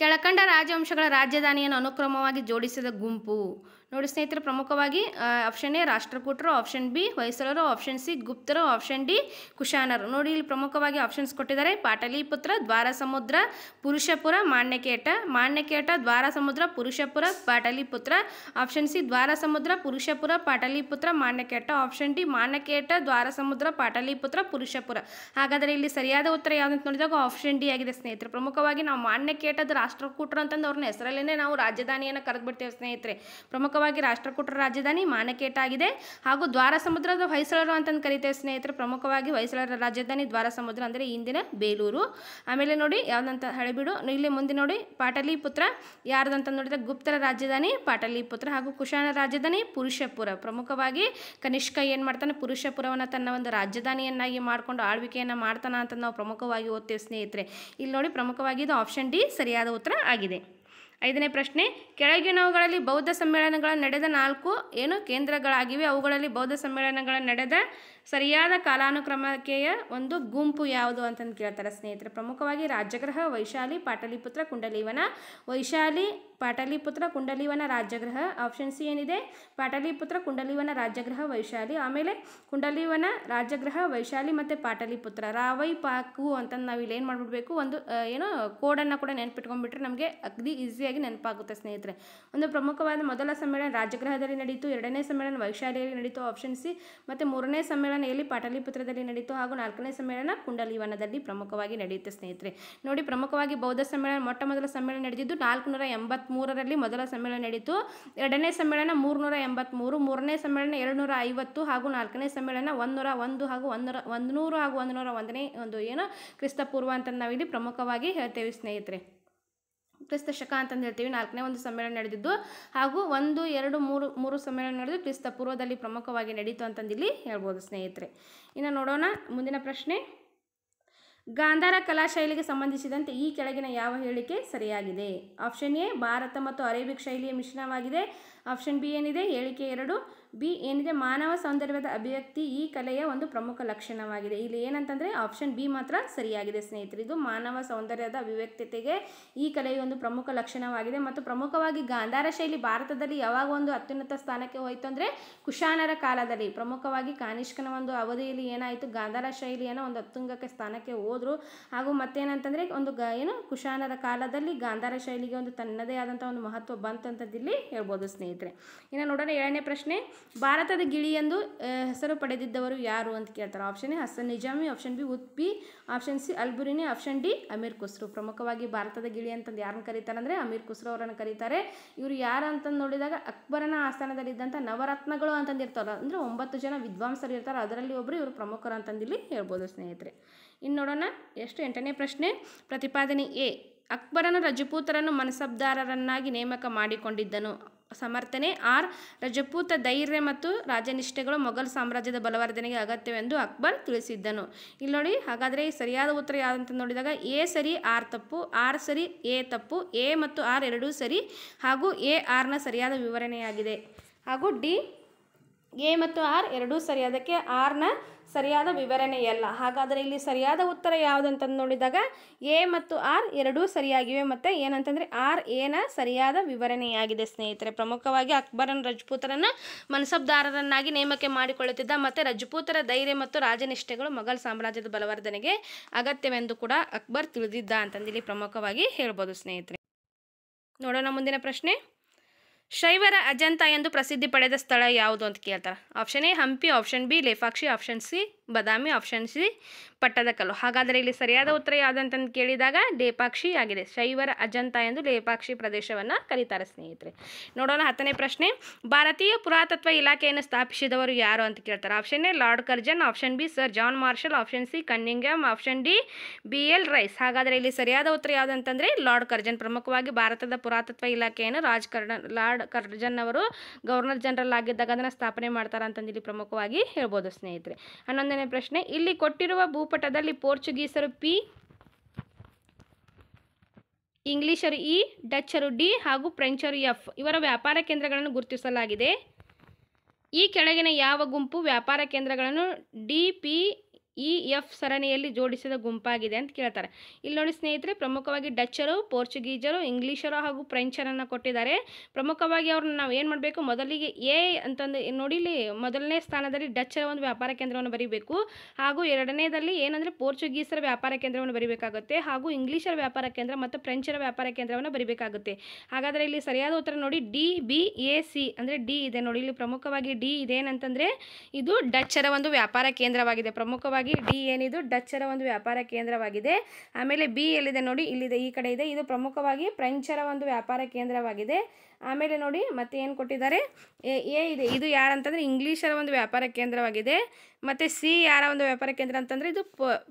ಕೆಳಕಂಡ ರಾಜವಂಶಗಳ ರಾಜಧಾನಿಯನ್ನು ಅನುಕ್ರಮವಾಗಿ ಜೋಡಿಸಿದ ಗುಂಪು ನೋಡಿ ಸ್ನೇಹಿತರೆ ಪ್ರಮುಖವಾಗಿ ಆಪ್ಷನ್ ಎ ರಾಷ್ಟ್ರಕೂಟರು ಆಪ್ಷನ್ ಬಿ ಹೊಯ್ಸಳರು ಆಪ್ಷನ್ ಸಿ ಗುಪ್ತರು ಆಪ್ಷನ್ ಡಿ ಕುಶಾನರು ನೋಡಿ ಇಲ್ಲಿ ಪ್ರಮುಖವಾಗಿ ಆಪ್ಷನ್ಸ್ ಕೊಟ್ಟಿದ್ದಾರೆ Pataliputra Dwarasamudra Purushapura Manyakheta Manyakheta Dwarasamudra Purushapura Pataliputra option C Dwarasamudra Purushapura Pataliputra Manyakheta option D Manyakheta Dwarasamudra Pataliputra Purushapura ಹಾಗಾದರೆ ಇಲ್ಲಿ ಸರಿಯಾದ ಉತ್ತರ ಯಾವುದಂತ ನೋಡಿದಾಗ ಆಪ್ಷನ್ ಡಿ ಆಗಿದೆ ಸ್ನೇಹಿತರೆ ಪ್ರಮುಖವಾಗಿ ನಾವು ಮಾಣ್ಯಕೇಟದ ರಾಷ್ಟ್ರಕೂಟರು ಅಂತಂದು ಅವ್ರನ್ನ ಹೆಸರಲ್ಲೇ ನಾವು ರಾಜಧಾನಿಯನ್ನು ಬಿಡ್ತೇವೆ ಸ್ನೇಹಿತರೆ ಪ್ರಮುಖ ಪ್ರಮುಖವಾಗಿ ರಾಷ್ಟ್ರಕೂಟರ ರಾಜಧಾನಿ ಮಾನಕೇಟ ಆಗಿದೆ ಹಾಗೂ ದ್ವಾರ ಸಮುದ್ರದ ಹೊಯ್ಸಳರು ಅಂತಂದು ಕರಿತೇವೆ ಸ್ನೇಹಿತರೆ ಪ್ರಮುಖವಾಗಿ ಹೊಯ್ಸಳರ ರಾಜಧಾನಿ ದ್ವಾರ ಸಮುದ್ರ ಅಂದರೆ ಇಂದಿನ ಬೇಲೂರು ಆಮೇಲೆ ನೋಡಿ ಯಾವ್ದಂತ ಹಳೆಬಿಡು ಇಲ್ಲಿ ಮುಂದೆ ನೋಡಿ ಪಾಟಲಿಪುತ್ರ ಯಾರ್ದಂತ ನೋಡಿದ್ರೆ ಗುಪ್ತರ ರಾಜಧಾನಿ ಪಾಟಲಿಪುತ್ರ ಹಾಗೂ ಕುಶಾನ ರಾಜಧಾನಿ ಪುರುಷಪುರ ಪ್ರಮುಖವಾಗಿ ಕನಿಷ್ಕ ಏನು ಮಾಡ್ತಾನೆ ಪುರುಷಪುರವನ್ನು ತನ್ನ ಒಂದು ರಾಜಧಾನಿಯನ್ನಾಗಿ ಮಾಡಿಕೊಂಡು ಆಳ್ವಿಕೆಯನ್ನು ಮಾಡ್ತಾನ ಅಂತ ನಾವು ಪ್ರಮುಖವಾಗಿ ಓದ್ತೇವೆ ಸ್ನೇಹಿತರೆ ಇಲ್ಲಿ ನೋಡಿ ಪ್ರಮುಖವಾಗಿ ಇದು ಆಪ್ಷನ್ ಡಿ ಸರಿಯಾದ ಉತ್ತರ ಆಗಿದೆ ಐದನೇ ಪ್ರಶ್ನೆ ಕೆಳಗಿನವುಗಳಲ್ಲಿ ಬೌದ್ಧ ಸಮ್ಮೇಳನಗಳು ನಡೆದ ನಾಲ್ಕು ಏನು ಕೇಂದ್ರಗಳಾಗಿವೆ ಅವುಗಳಲ್ಲಿ ಬೌದ್ಧ ಸಮ್ಮೇಳನಗಳು ನಡೆದ ಸರಿಯಾದ ಕಾಲಾನುಕ್ರಮಕೆಯ ಒಂದು ಗುಂಪು ಯಾವುದು ಅಂತಂದು ಕೇಳ್ತಾರೆ ಸ್ನೇಹಿತರೆ ಪ್ರಮುಖವಾಗಿ ರಾಜ್ಯಗ್ರಹ ವೈಶಾಲಿ ಪಾಟಲಿಪುತ್ರ ಕುಂಡಲೀವನ ವೈಶಾಲಿ ಪಾಟಲಿಪುತ್ರ ಕುಂಡಲೀವನ ರಾಜ್ಯಗ್ರಹ ಆಪ್ಷನ್ ಸಿ ಏನಿದೆ ಪಾಟಲಿಪುತ್ರ ಕುಂಡಲೀವನ ರಾಜ್ಯಗ್ರಹ ವೈಶಾಲಿ ಆಮೇಲೆ ಕುಂಡಲೀವನ ರಾಜ್ಯಗ್ರಹ ವೈಶಾಲಿ ಮತ್ತು ಪಾಟಲಿಪುತ್ರ ರಾವೈ ಪಾಕು ಅಂತಂದು ನಾವು ಇಲ್ಲಿ ಏನು ಮಾಡಿಬಿಡ್ಬೇಕು ಒಂದು ಏನೋ ಕೋಡನ್ನು ಕೂಡ ನೆನಪಿಟ್ಕೊಂಡ್ಬಿಟ್ರೆ ನಮಗೆ ಅಗ್ದಿ ಈಸಿಯಾಗಿ ನೆನಪಾಗುತ್ತೆ ಸ್ನೇಹಿತರೆ ಒಂದು ಪ್ರಮುಖವಾದ ಮೊದಲ ಸಮ್ಮೇಳನ ರಾಜ್ಯಗ್ರಹದಲ್ಲಿ ನಡೆಯಿತು ಎರಡನೇ ಸಮ್ಮೇಳನ ವೈಶಾಲಿಯಲ್ಲಿ ನಡೆಯಿತು ಆಪ್ಷನ್ ಸಿ ಮತ್ತು ಮೂರನೇ ಸಮ್ಮೇಳನ ಸಮ್ಮೇಳನೆಯಲ್ಲಿ ಪಾಟಲಿಪುತ್ರದಲ್ಲಿ ನಡೆಯಿತು ಹಾಗೂ ನಾಲ್ಕನೇ ಸಮ್ಮೇಳನ ಕುಂಡಲಿವನದಲ್ಲಿ ಪ್ರಮುಖವಾಗಿ ನಡೆಯುತ್ತೆ ಸ್ನೇಹಿತರೆ ನೋಡಿ ಪ್ರಮುಖವಾಗಿ ಬೌದ್ಧ ಸಮ್ಮೇಳನ ಮೊಟ್ಟ ಮೊದಲ ಸಮ್ಮೇಳನ ನಡೆದಿದ್ದು ನಾಲ್ಕುನೂರ ಎಂಬತ್ಮೂರರಲ್ಲಿ ಮೊದಲ ಸಮ್ಮೇಳನ ನಡೆಯಿತು ಎರಡನೇ ಸಮ್ಮೇಳನ ಮೂರುನೂರ ಎಂಬತ್ಮೂರು ಮೂರನೇ ಸಮ್ಮೇಳನ ಎರಡುನೂರ ಐವತ್ತು ಹಾಗೂ ನಾಲ್ಕನೇ ಸಮ್ಮೇಳನ ಒಂದೂರ ಒಂದು ಹಾಗೂ ಒಂದೂರ ಒಂದು ನೂರು ಹಾಗೂ ಒಂದು ನೂರ ಒಂದನೇ ಒಂದು ಏನು ಕ್ರಿಸ್ತಪೂರ್ವ ಅಂತ ನಾವಿಲ್ಲಿ ಪ್ರಮುಖವಾಗಿ ಹೇಳ್ತೇವೆ ಸ್ನೇಹಿತರೆ ಕ್ರಿಸ್ತ ಶಕ ಅಂತಂದು ಹೇಳ್ತೀವಿ ನಾಲ್ಕನೇ ಒಂದು ಸಮ್ಮೇಳನ ನಡೆದಿದ್ದು ಹಾಗೂ ಒಂದು ಎರಡು ಮೂರು ಮೂರು ಸಮ್ಮೇಳನ ನಡೆದು ಕ್ರಿಸ್ತ ಪೂರ್ವದಲ್ಲಿ ಪ್ರಮುಖವಾಗಿ ನಡೀತು ಅಂತಂದು ಇಲ್ಲಿ ಹೇಳ್ಬೋದು ಸ್ನೇಹಿತರೆ ಇನ್ನು ನೋಡೋಣ ಮುಂದಿನ ಪ್ರಶ್ನೆ ಗಾಂಧಾರ ಕಲಾಶೈಲಿಗೆ ಸಂಬಂಧಿಸಿದಂತೆ ಈ ಕೆಳಗಿನ ಯಾವ ಹೇಳಿಕೆ ಸರಿಯಾಗಿದೆ ಆಪ್ಷನ್ ಎ ಭಾರತ ಮತ್ತು ಅರೇಬಿಕ್ ಶೈಲಿಯ ಮಿಶ್ರಣವಾಗಿದೆ ಆಪ್ಷನ್ ಬಿ ಏನಿದೆ ಹೇಳಿಕೆ ಎರಡು ಬಿ ಏನಿದೆ ಮಾನವ ಸೌಂದರ್ಯದ ಅಭಿವ್ಯಕ್ತಿ ಈ ಕಲೆಯ ಒಂದು ಪ್ರಮುಖ ಲಕ್ಷಣವಾಗಿದೆ ಇಲ್ಲಿ ಏನಂತಂದರೆ ಆಪ್ಷನ್ ಬಿ ಮಾತ್ರ ಸರಿಯಾಗಿದೆ ಸ್ನೇಹಿತರೆ ಇದು ಮಾನವ ಸೌಂದರ್ಯದ ಅಭಿವ್ಯಕ್ತತೆಗೆ ಈ ಕಲೆಯ ಒಂದು ಪ್ರಮುಖ ಲಕ್ಷಣವಾಗಿದೆ ಮತ್ತು ಪ್ರಮುಖವಾಗಿ ಗಾಂಧಾರ ಶೈಲಿ ಭಾರತದಲ್ಲಿ ಯಾವಾಗ ಒಂದು ಅತ್ಯುನ್ನತ ಸ್ಥಾನಕ್ಕೆ ಹೋಯಿತು ಅಂದರೆ ಕುಶಾನರ ಕಾಲದಲ್ಲಿ ಪ್ರಮುಖವಾಗಿ ಕಾನಿಷ್ಕನ ಒಂದು ಅವಧಿಯಲ್ಲಿ ಏನಾಯಿತು ಗಾಂಧಾರ ಶೈಲಿಯನ್ನು ಒಂದು ಅತ್ತುಂಗಕ್ಕೆ ಸ್ಥಾನಕ್ಕೆ ಹೋದರು ಹಾಗೂ ಮತ್ತೇನಂತಂದರೆ ಒಂದು ಗ ಏನು ಕುಶಾನರ ಕಾಲದಲ್ಲಿ ಗಾಂಧಾರ ಶೈಲಿಗೆ ಒಂದು ತನ್ನದೇ ಆದಂಥ ಒಂದು ಮಹತ್ವ ಬಂತು ಇಲ್ಲಿ ಹೇಳ್ಬೋದು ಸ್ನೇಹಿತರೆ ಇನ್ನು ನೋಡೋಣ ಏಳನೇ ಪ್ರಶ್ನೆ ಭಾರತದ ಎಂದು ಹೆಸರು ಪಡೆದಿದ್ದವರು ಯಾರು ಅಂತ ಕೇಳ್ತಾರೆ option A Hasan Nizami option B Utbi option C Alberuni option D Amir Khusro ಪ್ರಮುಖವಾಗಿ ಭಾರತದ ಗಿಳಿ ಅಂತಂದು ಯಾರನ್ನು ಕರೀತಾರೆ ಅಂದರೆ ಅಮೀರ್ ಖುಸ್ರು ಅವರನ್ನು ಕರೀತಾರೆ ಇವರು ಯಾರು ಅಂತಂದು ನೋಡಿದಾಗ ಅಕ್ಬರನ ಆಸ್ಥಾನದಲ್ಲಿದ್ದಂಥ ನವರತ್ನಗಳು ಇರ್ತವಲ್ಲ ಅಂದರೆ ಒಂಬತ್ತು ಜನ ವಿದ್ವಾಂಸರು ಇರ್ತಾರೆ ಅದರಲ್ಲಿ ಒಬ್ಬರು ಇವರು ಪ್ರಮುಖರು ಅಂತಂದಿಲ್ಲಿ ಹೇಳ್ಬೋದು ಸ್ನೇಹಿತರೆ ಇನ್ನು ನೋಡೋಣ ಎಷ್ಟು ಎಂಟನೇ ಪ್ರಶ್ನೆ ಪ್ರತಿಪಾದನೆ ಎ ಅಕ್ಬರನ ರಜಪೂತರನ್ನು ಮನಸಬ್ದಾರರನ್ನಾಗಿ ನೇಮಕ ಮಾಡಿಕೊಂಡಿದ್ದನು ಸಮರ್ಥನೆ ಆರ್ ರಜಪೂತ ಧೈರ್ಯ ಮತ್ತು ರಾಜನಿಷ್ಠೆಗಳು ಮೊಘಲ್ ಸಾಮ್ರಾಜ್ಯದ ಬಲವರ್ಧನೆಗೆ ಅಗತ್ಯವೆಂದು ಅಕ್ಬರ್ ತಿಳಿಸಿದ್ದನು ಇಲ್ಲಿ ನೋಡಿ ಹಾಗಾದರೆ ಈ ಸರಿಯಾದ ಉತ್ತರ ಯಾವುದಂತ ನೋಡಿದಾಗ ಎ ಸರಿ ಆರ್ ತಪ್ಪು ಆರ್ ಸರಿ ಎ ತಪ್ಪು ಎ ಮತ್ತು ಆರ್ ಎರಡೂ ಸರಿ ಹಾಗೂ ಎ ಆರ್ನ ಸರಿಯಾದ ವಿವರಣೆಯಾಗಿದೆ ಹಾಗೂ ಡಿ ಎ ಮತ್ತು ಆರ್ ಎರಡೂ ಸರಿ ಅದಕ್ಕೆ ಆರ್ನ ಸರಿಯಾದ ವಿವರಣೆಯಲ್ಲ ಹಾಗಾದರೆ ಇಲ್ಲಿ ಸರಿಯಾದ ಉತ್ತರ ಯಾವುದಂತಂದು ನೋಡಿದಾಗ ಎ ಮತ್ತು ಆರ್ ಎರಡೂ ಸರಿಯಾಗಿವೆ ಮತ್ತು ಏನಂತಂದರೆ ಆರ್ ಎನ ಸರಿಯಾದ ವಿವರಣೆಯಾಗಿದೆ ಸ್ನೇಹಿತರೆ ಪ್ರಮುಖವಾಗಿ ಅಕ್ಬರನ್ ರಜಪೂತರನ್ನು ಮನಸಬ್ದಾರರನ್ನಾಗಿ ನೇಮಕ ಮಾಡಿಕೊಳ್ಳುತ್ತಿದ್ದ ಮತ್ತು ರಜಪೂತರ ಧೈರ್ಯ ಮತ್ತು ರಾಜನಿಷ್ಠೆಗಳು ಮೊಘಲ್ ಸಾಮ್ರಾಜ್ಯದ ಬಲವರ್ಧನೆಗೆ ಅಗತ್ಯವೆಂದು ಕೂಡ ಅಕ್ಬರ್ ತಿಳಿದಿದ್ದ ಅಂತಂದು ಇಲ್ಲಿ ಪ್ರಮುಖವಾಗಿ ಹೇಳ್ಬೋದು ಸ್ನೇಹಿತರೆ ನೋಡೋಣ ಮುಂದಿನ ಪ್ರಶ್ನೆ ಶೈವರ ಅಜಂತ ಎಂದು ಪ್ರಸಿದ್ಧಿ ಪಡೆದ ಸ್ಥಳ ಯಾವುದು ಅಂತ ಕೇಳ್ತಾರೆ option A Hampi option B Lepakshi option C Badami option C Pattadakal ಹಾಗಾದರೆ ಇಲ್ಲಿ ಸರಿಯಾದ ಉತ್ತರ ಯಾವುದಂತಂದು ಕೇಳಿದಾಗ ಲೇಪಾಕ್ಷಿ ಆಗಿದೆ ಶೈವರ ಅಜಂತ ಎಂದು ಲೇಪಾಕ್ಷಿ ಪ್ರದೇಶವನ್ನು ಕರೀತಾರೆ ಸ್ನೇಹಿತರೆ ನೋಡೋಣ ಹತ್ತನೇ ಪ್ರಶ್ನೆ ಭಾರತೀಯ ಪುರಾತತ್ವ ಇಲಾಖೆಯನ್ನು ಸ್ಥಾಪಿಸಿದವರು ಯಾರು ಅಂತ ಕೇಳ್ತಾರೆ option A Lord Curzon option B Sir John Marshall option C Cunningham option D B L Rice ಹಾಗಾದರೆ ಇಲ್ಲಿ ಸರಿಯಾದ ಉತ್ತರ ಯಾವುದಂತಂದರೆ ಲಾರ್ಡ್ ಕರ್ಜನ್ ಪ್ರಮುಖವಾಗಿ ಭಾರತದ ಪುರಾತತ್ವ ಇಲಾಖೆಯನ್ನು ರಾಜ್ ಲಾರ್ಡ್ ಕರ್ಜನ್ ಅವರು ಗವರ್ನರ್ ಜನರಲ್ ಆಗಿದ್ದಾಗ ಅದನ್ನು ಸ್ಥಾಪನೆ ಮಾಡ್ತಾರೆ ಅಂತಂದು ಇಲ್ಲಿ ಪ್ರಮುಖವಾಗಿ ಹೇಳ್ಬೋದು ಸ್ನೇಹಿತರೆ ಹನ್ನೊಂದನೇ ಪ್ರಶ್ನೆ ಇಲ್ಲಿ ಕೊಟ್ಟಿರುವ ಭೂಪಟದಲ್ಲಿ ಪೋರ್ಚುಗೀಸರು ಪಿ ಇಂಗ್ಲಿಷರು ಇ ಡಚ್ಚರು ಡಿ ಹಾಗೂ ಫ್ರೆಂಚರು ಎಫ್ ಇವರ ವ್ಯಾಪಾರ ಕೇಂದ್ರಗಳನ್ನು ಗುರುತಿಸಲಾಗಿದೆ ಈ ಕೆಳಗಿನ ಯಾವ ಗುಂಪು ವ್ಯಾಪಾರ ಕೇಂದ್ರಗಳನ್ನು ಡಿ ಪಿ ಇ ಎಫ್ ಸರಣಿಯಲ್ಲಿ ಜೋಡಿಸಿದ ಗುಂಪಾಗಿದೆ ಅಂತ ಕೇಳ್ತಾರೆ ಇಲ್ಲಿ ನೋಡಿ ಸ್ನೇಹಿತರೆ ಪ್ರಮುಖವಾಗಿ ಡಚ್ಚರು ಪೋರ್ಚುಗೀಜರು ಇಂಗ್ಲೀಷರು ಹಾಗೂ ಫ್ರೆಂಚರನ್ನು ಕೊಟ್ಟಿದ್ದಾರೆ ಪ್ರಮುಖವಾಗಿ ಅವ್ರನ್ನ ನಾವು ಏನು ಮಾಡಬೇಕು ಮೊದಲಿಗೆ ಎ ಅಂತಂದು ನೋಡಿ ಇಲ್ಲಿ ಮೊದಲನೇ ಸ್ಥಾನದಲ್ಲಿ ಡಚ್ಚರ ಒಂದು ವ್ಯಾಪಾರ ಕೇಂದ್ರವನ್ನು ಬರೀಬೇಕು ಹಾಗೂ ಎರಡನೇದಲ್ಲಿ ಏನಂದರೆ ಪೋರ್ಚುಗೀಸರ ವ್ಯಾಪಾರ ಕೇಂದ್ರವನ್ನು ಬರೀಬೇಕಾಗುತ್ತೆ ಹಾಗೂ ಇಂಗ್ಲೀಷರ ವ್ಯಾಪಾರ ಕೇಂದ್ರ ಮತ್ತು ಫ್ರೆಂಚರ ವ್ಯಾಪಾರ ಕೇಂದ್ರವನ್ನು ಬರೀಬೇಕಾಗುತ್ತೆ ಹಾಗಾದರೆ ಇಲ್ಲಿ ಸರಿಯಾದ ಉತ್ತರ ನೋಡಿ ಡಿ ಬಿ ಎ ಸಿ ಅಂದರೆ ಡಿ ಇದೆ ನೋಡಿ ಇಲ್ಲಿ ಪ್ರಮುಖವಾಗಿ ಡಿ ಇದೆ ಇದೇನಂತಂದರೆ ಇದು ಡಚ್ಚರ ಒಂದು ವ್ಯಾಪಾರ ಕೇಂದ್ರವಾಗಿದೆ ಪ್ರಮುಖವಾಗಿ ಡಿ ಏನಿದು ಡಚ್ಚರ ಒಂದು ವ್ಯಾಪಾರ ಕೇಂದ್ರವಾಗಿದೆ ಆಮೇಲೆ ಬಿ ಎಲ್ಲಿದೆ ನೋಡಿ ಇಲ್ಲಿದೆ ಈ ಕಡೆ ಇದೆ ಇದು ಪ್ರಮುಖವಾಗಿ ಫ್ರೆಂಚರ ಒಂದು ವ್ಯಾಪಾರ ಕೇಂದ್ರವಾಗಿದೆ ಆಮೇಲೆ ನೋಡಿ ಮತ್ತೆ ಏನು ಕೊಟ್ಟಿದ್ದಾರೆ ಎ ಇದೆ ಇದು ಯಾರಂತಂದ್ರೆ ಇಂಗ್ಲೀಷರ ಒಂದು ವ್ಯಾಪಾರ ಕೇಂದ್ರವಾಗಿದೆ ಮತ್ತು ಸಿ ಯಾರ ಒಂದು ವ್ಯಾಪಾರ ಕೇಂದ್ರ ಅಂತಂದರೆ ಇದು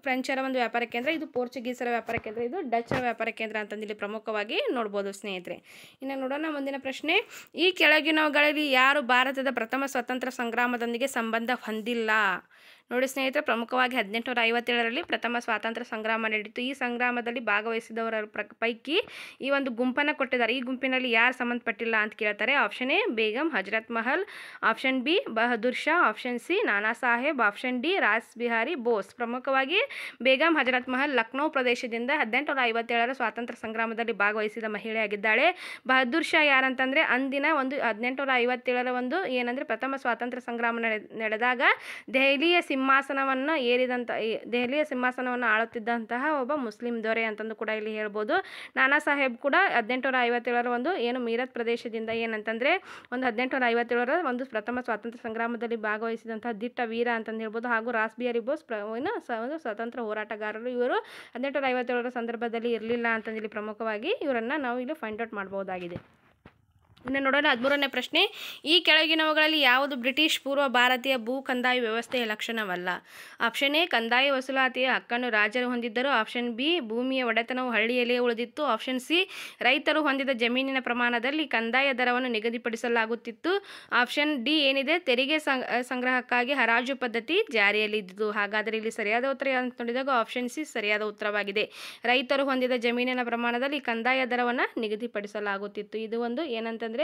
ಫ್ರೆಂಚರ ಒಂದು ವ್ಯಾಪಾರ ಕೇಂದ್ರ ಇದು ಪೋರ್ಚುಗೀಸರ ವ್ಯಾಪಾರ ಕೇಂದ್ರ ಇದು ಡಚ್ಚರ ವ್ಯಾಪಾರ ಕೇಂದ್ರ ಅಂತಂದು ಇಲ್ಲಿ ಪ್ರಮುಖವಾಗಿ ನೋಡ್ಬೋದು ಸ್ನೇಹಿತರೆ ಇನ್ನು ನೋಡೋಣ ಮುಂದಿನ ಪ್ರಶ್ನೆ ಈ ಕೆಳಗಿನವುಗಳಲ್ಲಿ ಯಾರು ಭಾರತದ ಪ್ರಥಮ ಸ್ವತಂತ್ರ ಸಂಗ್ರಾಮದೊಂದಿಗೆ ಸಂಬಂಧ ಹೊಂದಿಲ್ಲ ನೋಡಿ ಸ್ನೇಹಿತರೆ ಪ್ರಮುಖವಾಗಿ ಹದಿನೆಂಟುನೂರ ಐವತ್ತೇಳರಲ್ಲಿ ಪ್ರಥಮ ಸ್ವಾತಂತ್ರ್ಯ ಸಂಗ್ರಾಮ ನಡೆಯಿತು ಈ ಸಂಗ್ರಾಮದಲ್ಲಿ ಭಾಗವಹಿಸಿದವರ ಪೈಕಿ ಈ ಒಂದು ಗುಂಪನ್ನು ಕೊಟ್ಟಿದ್ದಾರೆ ಈ ಗುಂಪಿನಲ್ಲಿ ಯಾರು ಸಂಬಂಧಪಟ್ಟಿಲ್ಲ ಅಂತ ಕೇಳ್ತಾರೆ option A Begum Hazrat Mahal option B Bahadur Shah option C Nana Sahib option D Raj Bihari Bose ಪ್ರಮುಖವಾಗಿ ಬೇಗಂ ಹಜರತ್ ಮಹಲ್ ಲಕ್ನೋ ಪ್ರದೇಶದಿಂದ ಹದಿನೆಂಟುನೂರ ಐವತ್ತೇಳರ ಸ್ವಾತಂತ್ರ್ಯ ಸಂಗ್ರಾಮದಲ್ಲಿ ಭಾಗವಹಿಸಿದ ಮಹಿಳೆಯಾಗಿದ್ದಾಳೆ ಬಹದ್ದೂರ್ ಶಾ ಯಾರಂತಂದರೆ ಅಂದಿನ ಒಂದು ಹದಿನೆಂಟುನೂರ ಐವತ್ತೇಳರ ಒಂದು ಏನಂದರೆ ಪ್ರಥಮ ಸ್ವಾತಂತ್ರ್ಯ ಸಂಗ್ರಾಮ ನಡೆದಾಗ ದೆಹಲಿಯ ಸಿ ಸಿಂಹಾಸನವನ್ನು ಏರಿದಂತಹ ದೆಹಲಿಯ ಸಿಂಹಾಸನವನ್ನು ಆಳುತ್ತಿದ್ದಂತಹ ಒಬ್ಬ ಮುಸ್ಲಿಂ ದೊರೆ ಅಂತಂದು ಕೂಡ ಇಲ್ಲಿ ಹೇಳ್ಬೋದು ನಾನಾ ಸಾಹೇಬ್ ಕೂಡ ಹದಿನೆಂಟುನೂರ ಐವತ್ತೇಳರ ಒಂದು ಏನು ಮೀರತ್ ಪ್ರದೇಶದಿಂದ ಏನಂತಂದರೆ ಒಂದು ಹದಿನೆಂಟುನೂರ ಐವತ್ತೇಳರ ಒಂದು ಪ್ರಥಮ ಸ್ವಾತಂತ್ರ್ಯ ಸಂಗ್ರಾಮದಲ್ಲಿ ಭಾಗವಹಿಸಿದಂತಹ ದಿಟ್ಟ ವೀರ ಅಂತಂದು ಹೇಳ್ಬೋದು ಹಾಗೂ ರಾಸ್ ಬಿಹಾರಿ ಬೋಸ್ ಪ್ರ ಒಂದು ಸ್ವತಂತ್ರ ಹೋರಾಟಗಾರರು ಇವರು ಹದಿನೆಂಟುನೂರ ಐವತ್ತೇಳರ ಸಂದರ್ಭದಲ್ಲಿ ಇರಲಿಲ್ಲ ಅಂತಂದು ಇಲ್ಲಿ ಪ್ರಮುಖವಾಗಿ ಇವರನ್ನು ನಾವು ಇಲ್ಲಿ ಫೈಂಡ್ ಔಟ್ ಮಾಡ್ಬೋದಾಗಿದೆ ಇನ್ನು ನೋಡೋಣ ಹದಿಮೂರನೇ ಪ್ರಶ್ನೆ ಈ ಕೆಳಗಿನವುಗಳಲ್ಲಿ ಯಾವುದು ಬ್ರಿಟಿಷ್ ಪೂರ್ವ ಭಾರತೀಯ ಭೂ ಕಂದಾಯ ವ್ಯವಸ್ಥೆಯ ಲಕ್ಷಣವಲ್ಲ ಆಪ್ಷನ್ ಎ ಕಂದಾಯ ವಸೂಲಾತಿಯ ಹಕ್ಕನ್ನು ರಾಜರು ಹೊಂದಿದ್ದರು ಆಪ್ಷನ್ ಬಿ ಭೂಮಿಯ ಒಡೆತನವು ಹಳ್ಳಿಯಲ್ಲಿಯೇ ಉಳಿದಿತ್ತು ಆಪ್ಷನ್ ಸಿ ರೈತರು ಹೊಂದಿದ ಜಮೀನಿನ ಪ್ರಮಾಣದಲ್ಲಿ ಕಂದಾಯ ದರವನ್ನು ನಿಗದಿಪಡಿಸಲಾಗುತ್ತಿತ್ತು ಆಪ್ಷನ್ ಡಿ ಏನಿದೆ ತೆರಿಗೆ ಸಂಗ್ರಹಕ್ಕಾಗಿ ಹರಾಜು ಪದ್ಧತಿ ಜಾರಿಯಲ್ಲಿದ್ದು ಹಾಗಾದರೆ ಇಲ್ಲಿ ಸರಿಯಾದ ಉತ್ತರ ಅಂತ ನೋಡಿದಾಗ ಆಪ್ಷನ್ ಸಿ ಸರಿಯಾದ ಉತ್ತರವಾಗಿದೆ ರೈತರು ಹೊಂದಿದ ಜಮೀನಿನ ಪ್ರಮಾಣದಲ್ಲಿ ಕಂದಾಯ ದರವನ್ನು ನಿಗದಿಪಡಿಸಲಾಗುತ್ತಿತ್ತು ಇದು ಒಂದು ಏನಂತಂದರೆ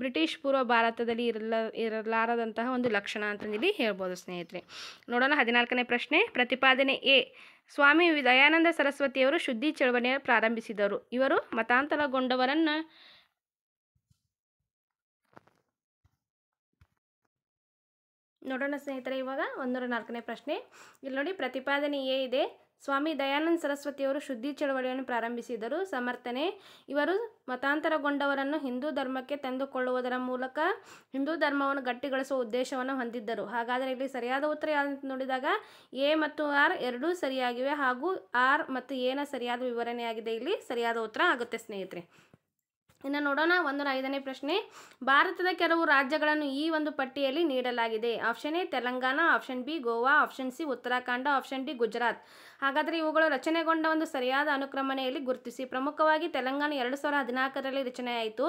ಬ್ರಿಟಿಷ್ ಪೂರ್ವ ಭಾರತದಲ್ಲಿ ಇರಲ ಇರಲಾರದಂತಹ ಒಂದು ಲಕ್ಷಣ ಅಂತಂದು ಇಲ್ಲಿ ಹೇಳ್ಬೋದು ಸ್ನೇಹಿತರೆ ನೋಡೋಣ ಹದಿನಾಲ್ಕನೇ ಪ್ರಶ್ನೆ ಪ್ರತಿಪಾದನೆ ಎ ಸ್ವಾಮಿ ದಯಾನಂದ ಸರಸ್ವತಿಯವರು ಶುದ್ಧಿ ಚಳವಳಿಯ ಪ್ರಾರಂಭಿಸಿದರು ಇವರು ಮತಾಂತರಗೊಂಡವರನ್ನ ನೋಡೋಣ ಸ್ನೇಹಿತರೆ ಇವಾಗ ಒಂದೂರ ನಾಲ್ಕನೇ ಪ್ರಶ್ನೆ ಇಲ್ಲಿ ನೋಡಿ ಪ್ರತಿಪಾದನೆ ಎ ಇದೆ ಸ್ವಾಮಿ ದಯಾನಂದ ಸರಸ್ವತಿಯವರು ಶುದ್ಧಿ ಚಳವಳಿಯನ್ನು ಪ್ರಾರಂಭಿಸಿದರು ಸಮರ್ಥನೆ ಇವರು ಮತಾಂತರಗೊಂಡವರನ್ನು ಹಿಂದೂ ಧರ್ಮಕ್ಕೆ ತಂದುಕೊಳ್ಳುವುದರ ಮೂಲಕ ಹಿಂದೂ ಧರ್ಮವನ್ನು ಗಟ್ಟಿಗೊಳಿಸುವ ಉದ್ದೇಶವನ್ನು ಹೊಂದಿದ್ದರು ಹಾಗಾದರೆ ಇಲ್ಲಿ ಸರಿಯಾದ ಉತ್ತರ ಯಾವುದು ನೋಡಿದಾಗ ಎ ಮತ್ತು ಆರ್ ಎರಡೂ ಸರಿಯಾಗಿವೆ ಹಾಗೂ ಆರ್ ಮತ್ತು ಎನ ಸರಿಯಾದ ವಿವರಣೆಯಾಗಿದೆ ಇಲ್ಲಿ ಸರಿಯಾದ ಉತ್ತರ ಆಗುತ್ತೆ ಸ್ನೇಹಿತರೆ ಇನ್ನು ನೋಡೋಣ ಒಂದು ಐದನೇ ಪ್ರಶ್ನೆ ಭಾರತದ ಕೆಲವು ರಾಜ್ಯಗಳನ್ನು ಈ ಒಂದು ಪಟ್ಟಿಯಲ್ಲಿ ನೀಡಲಾಗಿದೆ option A Telangana option B Goa option C Uttarakhand option D Gujarat ಹಾಗಾದರೆ ಇವುಗಳು ರಚನೆಗೊಂಡ ಒಂದು ಸರಿಯಾದ ಅನುಕ್ರಮಣೆಯಲ್ಲಿ ಗುರುತಿಸಿ ಪ್ರಮುಖವಾಗಿ ತೆಲಂಗಾಣ ಎರಡು ಸಾವಿರ ಹದಿನಾಲ್ಕರಲ್ಲಿ ರಚನೆಯಾಯಿತು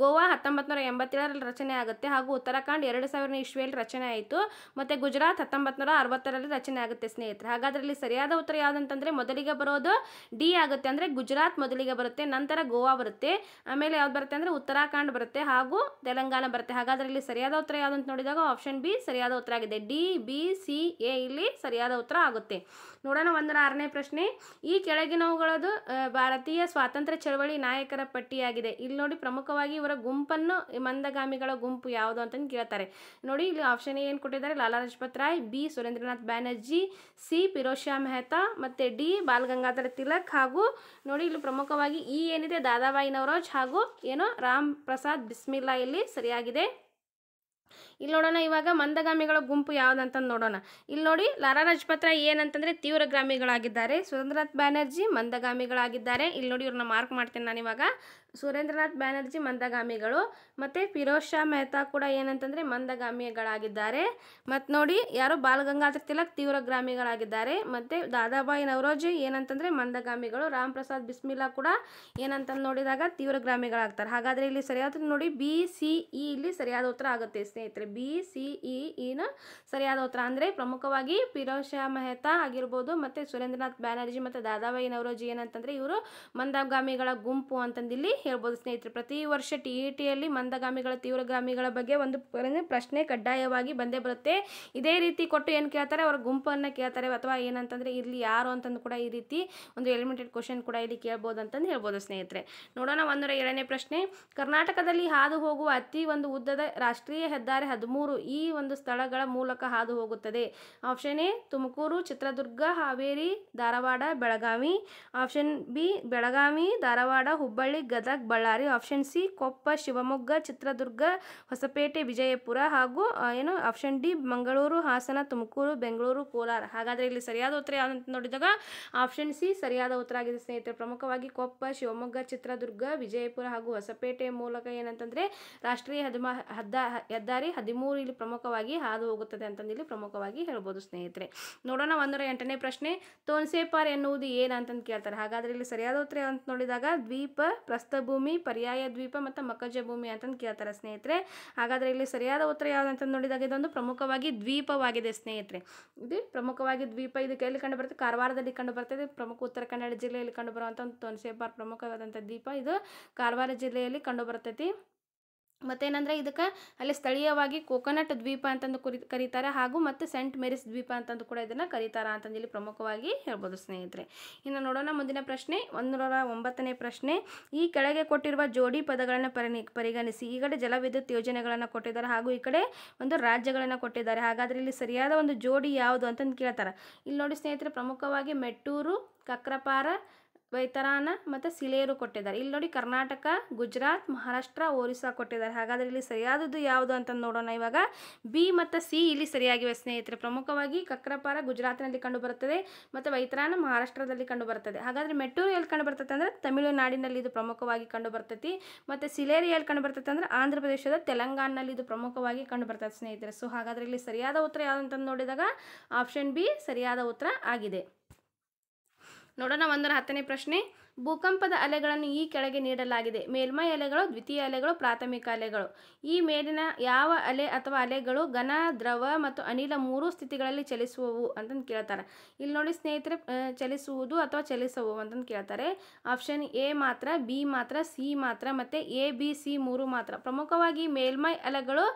ಗೋವಾ ಹತ್ತೊಂಬತ್ತು ನೂರ ಎಂಬತ್ತೇಳರಲ್ಲಿ ರಚನೆ ಆಗುತ್ತೆ ಹಾಗೂ ಉತ್ತರಾಖಂಡ್ ಎರಡು ಸಾವಿರ ಇಶ್ವಿಯಲ್ಲಿ ರಚನೆ ಆಯಿತು ಮತ್ತು ಗುಜರಾತ್ ಹತ್ತೊಂಬತ್ತು ನೂರ ಅರವತ್ತರಲ್ಲಿ ರಚನೆ ಆಗುತ್ತೆ ಸ್ನೇಹಿತರೆ ಹಾಗಾದರೆ ಇಲ್ಲಿ ಸರಿಯಾದ ಉತ್ತರ ಯಾವುದಂತಂದರೆ ಮೊದಲಿಗೆ ಬರೋದು ಡಿ ಆಗುತ್ತೆ ಅಂದರೆ ಗುಜರಾತ್ ಮೊದಲಿಗೆ ಬರುತ್ತೆ ನಂತರ ಗೋವಾ ಬರುತ್ತೆ ಆಮೇಲೆ ಯಾವ್ ಯಾವ್ದು ಬರುತ್ತೆ ಅಂದರೆ ಉತ್ತರಾಖಂಡ್ ಬರುತ್ತೆ ಹಾಗೂ ತೆಲಂಗಾಣ ಬರುತ್ತೆ ಹಾಗಾದ್ರೆ ಇಲ್ಲಿ ಸರಿಯಾದ ಉತ್ತರ ಯಾವ್ದು ಅಂತ ನೋಡಿದಾಗ ಆಪ್ಷನ್ ಬಿ ಸರಿಯಾದ ಉತ್ತರ ಆಗಿದೆ ಡಿ ಬಿ ಸಿ ಎ ಇಲ್ಲಿ ಸರಿಯಾದ ಉತ್ತರ ಆಗುತ್ತೆ ನೋಡೋಣ ಒಂದು ಆರನೇ ಪ್ರಶ್ನೆ ಈ ಕೆಳಗಿನವುಗಳದು ಭಾರತೀಯ ಸ್ವಾತಂತ್ರ್ಯ ಚಳವಳಿ ನಾಯಕರ ಪಟ್ಟಿಯಾಗಿದೆ ಇಲ್ಲಿ ನೋಡಿ ಪ್ರಮುಖವಾಗಿ ಇವರ ಗುಂಪನ್ನು ಮಂದಗಾಮಿಗಳ ಗುಂಪು ಯಾವುದು ಅಂತಂದು ಕೇಳ್ತಾರೆ ನೋಡಿ ಇಲ್ಲಿ ಆಪ್ಷನ್ ಏನು ಕೊಟ್ಟಿದ್ದಾರೆ ಲಾಲಾ ಲಜಪತ್ ರಾಯ್ ಬಿ ಸುರೇಂದ್ರನಾಥ್ ಬ್ಯಾನರ್ಜಿ ಸಿ ಫಿರೋಜ್ ಶಾ ಮೆಹ್ತಾ ಮತ್ತು ಡಿ ಬಾಲ್ ತಿಲಕ್ ಹಾಗೂ ನೋಡಿ ಇಲ್ಲಿ ಪ್ರಮುಖವಾಗಿ ಈ ಏನಿದೆ ದಾದಾಬಾಯಿ ನವರೋಜ್ ಹಾಗೂ ಏನು ರಾಮ್ ಪ್ರಸಾದ್ ಬಿಸ್ಮಿಲ್ಲಾ ಇಲ್ಲಿ ಸರಿಯಾಗಿದೆ ಇಲ್ಲಿ ನೋಡೋಣ ಇವಾಗ ಮಂದಗಾಮಿಗಳ ಗುಂಪು ಯಾವ್ದಂತ ನೋಡೋಣ ಇಲ್ಲಿ ನೋಡಿ ಲಾರಾ ರಾಜಪತ್ರ ಏನಂತಂದರೆ ತೀವ್ರಗಾಮಿಗಳಾಗಿದ್ದಾರೆ ಸುರೇಂದ್ರನಾಥ್ ಬ್ಯಾನರ್ಜಿ ಮಂದಗಾಮಿಗಳಾಗಿದ್ದಾರೆ ಇಲ್ಲಿ ನೋಡಿ ಇವ್ರನ್ನ ಮಾರ್ಕ್ ಮಾಡ್ತೀನಿ ನಾನು ಇವಾಗ ಸುರೇಂದ್ರನಾಥ್ ಬ್ಯಾನರ್ಜಿ ಮಂದಗಾಮಿಗಳು ಮತ್ತು ಫಿರೋಜ್ ಶಾ ಮೆಹ್ತಾ ಕೂಡ ಏನಂತಂದರೆ ಮಂದಗಾಮಿಗಳಾಗಿದ್ದಾರೆ ಮತ್ತು ನೋಡಿ ಯಾರು ಬಾಲಗಂಗಾಧರ ತಿಲಕ್ ತೀವ್ರಗ್ರಾಮಿಗಳಾಗಿದ್ದಾರೆ ಮತ್ತು ದಾದಾಬಾಯಿ ನವರೋಜಿ ಏನಂತಂದರೆ ಮಂದಗಾಮಿಗಳು ರಾಮ್ ಪ್ರಸಾದ್ ಬಿಸ್ಮಿಲ್ಲಾ ಕೂಡ ಏನಂತಂದು ನೋಡಿದಾಗ ತೀವ್ರಗಾಮಿಗಳಾಗ್ತಾರೆ ಹಾಗಾದರೆ ಇಲ್ಲಿ ಸರಿಯಾದ ನೋಡಿ ಬಿ ಸಿ ಇ ಇಲ್ಲಿ ಸರಿಯಾದ ಉತ್ತರ ಆಗುತ್ತೆ ಸ್ನೇಹಿತರೆ ಬಿ ಸಿ ಇ ಇನ ಸರಿಯಾದ ಉತ್ತರ ಅಂದರೆ ಪ್ರಮುಖವಾಗಿ ಫಿರೋಜ್ ಶಾ ಮೆಹ್ತಾ ಆಗಿರ್ಬೋದು ಮತ್ತು ಸುರೇಂದ್ರನಾಥ್ ಬ್ಯಾನರ್ಜಿ ಮತ್ತು ದಾದಾಬಾಯಿ ನವರೋಜಿ ಏನಂತಂದರೆ ಇವರು ಮಂದಗಾಮಿಗಳ ಗುಂಪು ಇಲ್ಲಿ ಹೇಳ್ಬೋದು ಸ್ನೇಹಿತರೆ ಪ್ರತಿ ವರ್ಷ ಟಿ ಇ ಟಿಯಲ್ಲಿ ಮಂದಗಾಮಿಗಳ ತೀವ್ರಗಾಮಿಗಳ ಬಗ್ಗೆ ಒಂದು ಪ್ರಶ್ನೆ ಕಡ್ಡಾಯವಾಗಿ ಬಂದೇ ಬರುತ್ತೆ ಇದೇ ರೀತಿ ಕೊಟ್ಟು ಏನು ಕೇಳ್ತಾರೆ ಅವರ ಗುಂಪನ್ನು ಕೇಳ್ತಾರೆ ಅಥವಾ ಏನಂತಂದರೆ ಇಲ್ಲಿ ಯಾರು ಅಂತಂದು ಕೂಡ ಈ ರೀತಿ ಒಂದು ಎಲಿಮಿಟೆಡ್ ಕ್ವಶನ್ ಕೂಡ ಇಲ್ಲಿ ಕೇಳ್ಬೋದು ಅಂತಂದು ಹೇಳ್ಬೋದು ಸ್ನೇಹಿತರೆ ನೋಡೋಣ ಒಂದೂರ ಏಳನೇ ಪ್ರಶ್ನೆ ಕರ್ನಾಟಕದಲ್ಲಿ ಹಾದು ಹೋಗುವ ಅತಿ ಒಂದು ಉದ್ದದ ರಾಷ್ಟ್ರೀಯ ಹೆದ್ದಾರಿ ಹದಿಮೂರು ಈ ಒಂದು ಸ್ಥಳಗಳ ಮೂಲಕ ಹಾದು ಹೋಗುತ್ತದೆ option A Tumakuru Chitradurga Haveri Dharwad Belagavi option B Belagavi Dharwad Hubballi Gadag Ballari option C Koppa Shivamogga Chitradurga Hosapete Vijayapura ಹಾಗೂ ಏನು ಆಪ್ಷನ್ ಡಿ ಮಂಗಳೂರು ಹಾಸನ ತುಮಕೂರು ಬೆಂಗಳೂರು ಕೋಲಾರ ಹಾಗಾದರೆ ಇಲ್ಲಿ ಸರಿಯಾದ ಉತ್ತರ ಯಾವುದಂತ ನೋಡಿದಾಗ ಆಪ್ಷನ್ ಸಿ ಸರಿಯಾದ ಉತ್ತರ ಆಗಿದೆ ಸ್ನೇಹಿತರೆ ಪ್ರಮುಖವಾಗಿ ಕೊಪ್ಪ ಶಿವಮೊಗ್ಗ ಚಿತ್ರದುರ್ಗ ವಿಜಯಪುರ ಹಾಗೂ ಹೊಸಪೇಟೆ ಮೂಲಕ ಏನಂತಂದರೆ ರಾಷ್ಟ್ರೀಯ ಹದಿಮ ಹದ್ದ ಹೆದ್ದಾರಿ ಹದಿಮೂರು ಇಲ್ಲಿ ಪ್ರಮುಖವಾಗಿ ಹಾದು ಹೋಗುತ್ತದೆ ಅಂತಂದು ಇಲ್ಲಿ ಪ್ರಮುಖವಾಗಿ ಹೇಳ್ಬೋದು ಸ್ನೇಹಿತರೆ ನೋಡೋಣ ಒಂದರ ಎಂಟನೇ ಪ್ರಶ್ನೆ ತೋನ್ಸೇಪಾರ್ ಎನ್ನುವುದು ಏನಂತಂದು ಕೇಳ್ತಾರೆ ಹಾಗಾದರೆ ಇಲ್ಲಿ ಸರಿಯಾದ ಉತ್ತರ ಅಂತ ನೋಡಿದಾಗ ದ್ವೀಪ ಪ್ರಸ್ತ ಭೂಮಿ ಪರ್ಯಾಯ ದ್ವೀಪ ಮತ್ತು ಮಕಜ ಭೂಮಿ ಅಂತಂದು ಕೇಳ್ತಾರೆ ಸ್ನೇಹಿತರೆ ಹಾಗಾದರೆ ಇಲ್ಲಿ ಸರಿಯಾದ ಉತ್ತರ ಯಾವುದಂತ ನೋಡಿದಾಗ ಇದೊಂದು ಪ್ರಮುಖವಾಗಿ ದ್ವೀಪವಾಗಿದೆ ಸ್ನೇಹಿತರೆ ಇದು ಪ್ರಮುಖವಾಗಿ ದ್ವೀಪ ಇದು ಎಲ್ಲಿ ಕಂಡು ಬರುತ್ತೆ ಕಾರವಾರದಲ್ಲಿ ಕಂಡು ಬರ್ತದೆ ಪ್ರಮುಖ ಉತ್ತರ ಕನ್ನಡ ಜಿಲ್ಲೆಯಲ್ಲಿ ಕಂಡು ಬರುವಂಥ ಒಂದು ತೊನ್ಸೇಬಾರ್ ಪ್ರಮುಖವಾದಂಥ ದ್ವೀಪ ಇದು ಕಾರವಾರ ಜಿಲ್ಲೆಯಲ್ಲಿ ಕಂಡು ಬರ್ತೈತಿ ಮತ್ತೇನಂದ್ರೆ ಇದಕ್ಕೆ ಅಲ್ಲಿ ಸ್ಥಳೀಯವಾಗಿ ಕೋಕೋನಟ್ ದ್ವೀಪ ಅಂತಂದು ಕುರಿ ಕರೀತಾರೆ ಹಾಗೂ ಮತ್ತು ಸೆಂಟ್ ಮೇರಿಸ್ ದ್ವೀಪ ಅಂತಂದು ಕೂಡ ಇದನ್ನು ಕರೀತಾರ ಅಂತಂದು ಇಲ್ಲಿ ಪ್ರಮುಖವಾಗಿ ಹೇಳ್ಬೋದು ಸ್ನೇಹಿತರೆ ಇನ್ನು ನೋಡೋಣ ಮುಂದಿನ ಪ್ರಶ್ನೆ ಒಂದೂರ ಒಂಬತ್ತನೇ ಪ್ರಶ್ನೆ ಈ ಕೆಳಗೆ ಕೊಟ್ಟಿರುವ ಜೋಡಿ ಪದಗಳನ್ನು ಪರಿಣಿ ಪರಿಗಣಿಸಿ ಈ ಕಡೆ ಜಲವಿದ್ಯುತ್ ಯೋಜನೆಗಳನ್ನು ಕೊಟ್ಟಿದ್ದಾರೆ ಹಾಗೂ ಈ ಕಡೆ ಒಂದು ರಾಜ್ಯಗಳನ್ನು ಕೊಟ್ಟಿದ್ದಾರೆ ಹಾಗಾದರೆ ಇಲ್ಲಿ ಸರಿಯಾದ ಒಂದು ಜೋಡಿ ಯಾವುದು ಅಂತಂದು ಕೇಳ್ತಾರೆ ಇಲ್ಲಿ ನೋಡಿ ಸ್ನೇಹಿತರೆ ಪ್ರಮುಖವಾಗಿ ಮೆಟ್ಟೂರು ಕಕ್ರಪಾರ ವೈತರಾನ ಮತ್ತು ಸಿಲೇರು ಕೊಟ್ಟಿದ್ದಾರೆ ಇಲ್ಲಿ ನೋಡಿ ಕರ್ನಾಟಕ ಗುಜರಾತ್ ಮಹಾರಾಷ್ಟ್ರ ಒರಿಸ್ಸಾ ಕೊಟ್ಟಿದ್ದಾರೆ ಹಾಗಾದರೆ ಇಲ್ಲಿ ಸರಿಯಾದದ್ದು ಯಾವುದು ಅಂತ ನೋಡೋಣ ಇವಾಗ ಬಿ ಮತ್ತು ಸಿ ಇಲ್ಲಿ ಸರಿಯಾಗಿವೆ ಸ್ನೇಹಿತರೆ ಪ್ರಮುಖವಾಗಿ ಕಕ್ರಪಾರ ಗುಜರಾತ್ನಲ್ಲಿ ಕಂಡುಬರುತ್ತದೆ ಮತ್ತು ವೈತರಾನ ಮಹಾರಾಷ್ಟ್ರದಲ್ಲಿ ಬರ್ತದೆ ಹಾಗಾದರೆ ಮೆಟ್ಟೂರು ಎಲ್ಲಿ ಬರ್ತದೆ ಅಂದರೆ ತಮಿಳುನಾಡಿನಲ್ಲಿ ಇದು ಪ್ರಮುಖವಾಗಿ ಕಂಡುಬರ್ತೈತಿ ಮತ್ತು ಸಿಲೇರಿ ಎಲ್ಲಿ ಬರ್ತೈತೆ ಅಂದರೆ ಆಂಧ್ರ ಪ್ರದೇಶದ ತೆಲಂಗಾಣಲ್ಲಿ ಇದು ಪ್ರಮುಖವಾಗಿ ಕಂಡುಬರ್ತದೆ ಸ್ನೇಹಿತರೆ ಸೊ ಹಾಗಾದರೆ ಇಲ್ಲಿ ಸರಿಯಾದ ಉತ್ತರ ಯಾವುದು ಅಂತ ನೋಡಿದಾಗ ಆಪ್ಷನ್ ಬಿ ಸರಿಯಾದ ಉತ್ತರ ಆಗಿದೆ ನೋಡೋಣ ಒಂದರ ಹತ್ತನೇ ಪ್ರಶ್ನೆ ಭೂಕಂಪದ ಅಲೆಗಳನ್ನು ಈ ಕೆಳಗೆ ನೀಡಲಾಗಿದೆ ಮೇಲ್ಮೈ ಅಲೆಗಳು ದ್ವಿತೀಯ ಅಲೆಗಳು ಪ್ರಾಥಮಿಕ ಅಲೆಗಳು ಈ ಮೇಲಿನ ಯಾವ ಅಲೆ ಅಥವಾ ಅಲೆಗಳು ಘನ ದ್ರವ ಮತ್ತು ಅನಿಲ ಮೂರು ಸ್ಥಿತಿಗಳಲ್ಲಿ ಚಲಿಸುವವು ಅಂತಂದು ಕೇಳ್ತಾರೆ ಇಲ್ಲಿ ನೋಡಿ ಸ್ನೇಹಿತರೆ ಚಲಿಸುವುದು ಅಥವಾ ಚಲಿಸುವವು ಅಂತಂದು ಕೇಳ್ತಾರೆ ಆಪ್ಷನ್ ಎ ಮಾತ್ರ ಬಿ ಮಾತ್ರ ಸಿ ಮಾತ್ರ ಮತ್ತು ಎ ಬಿ ಸಿ ಮೂರು ಮಾತ್ರ ಪ್ರಮುಖವಾಗಿ ಮೇಲ್ಮೈ ಅಲೆಗಳು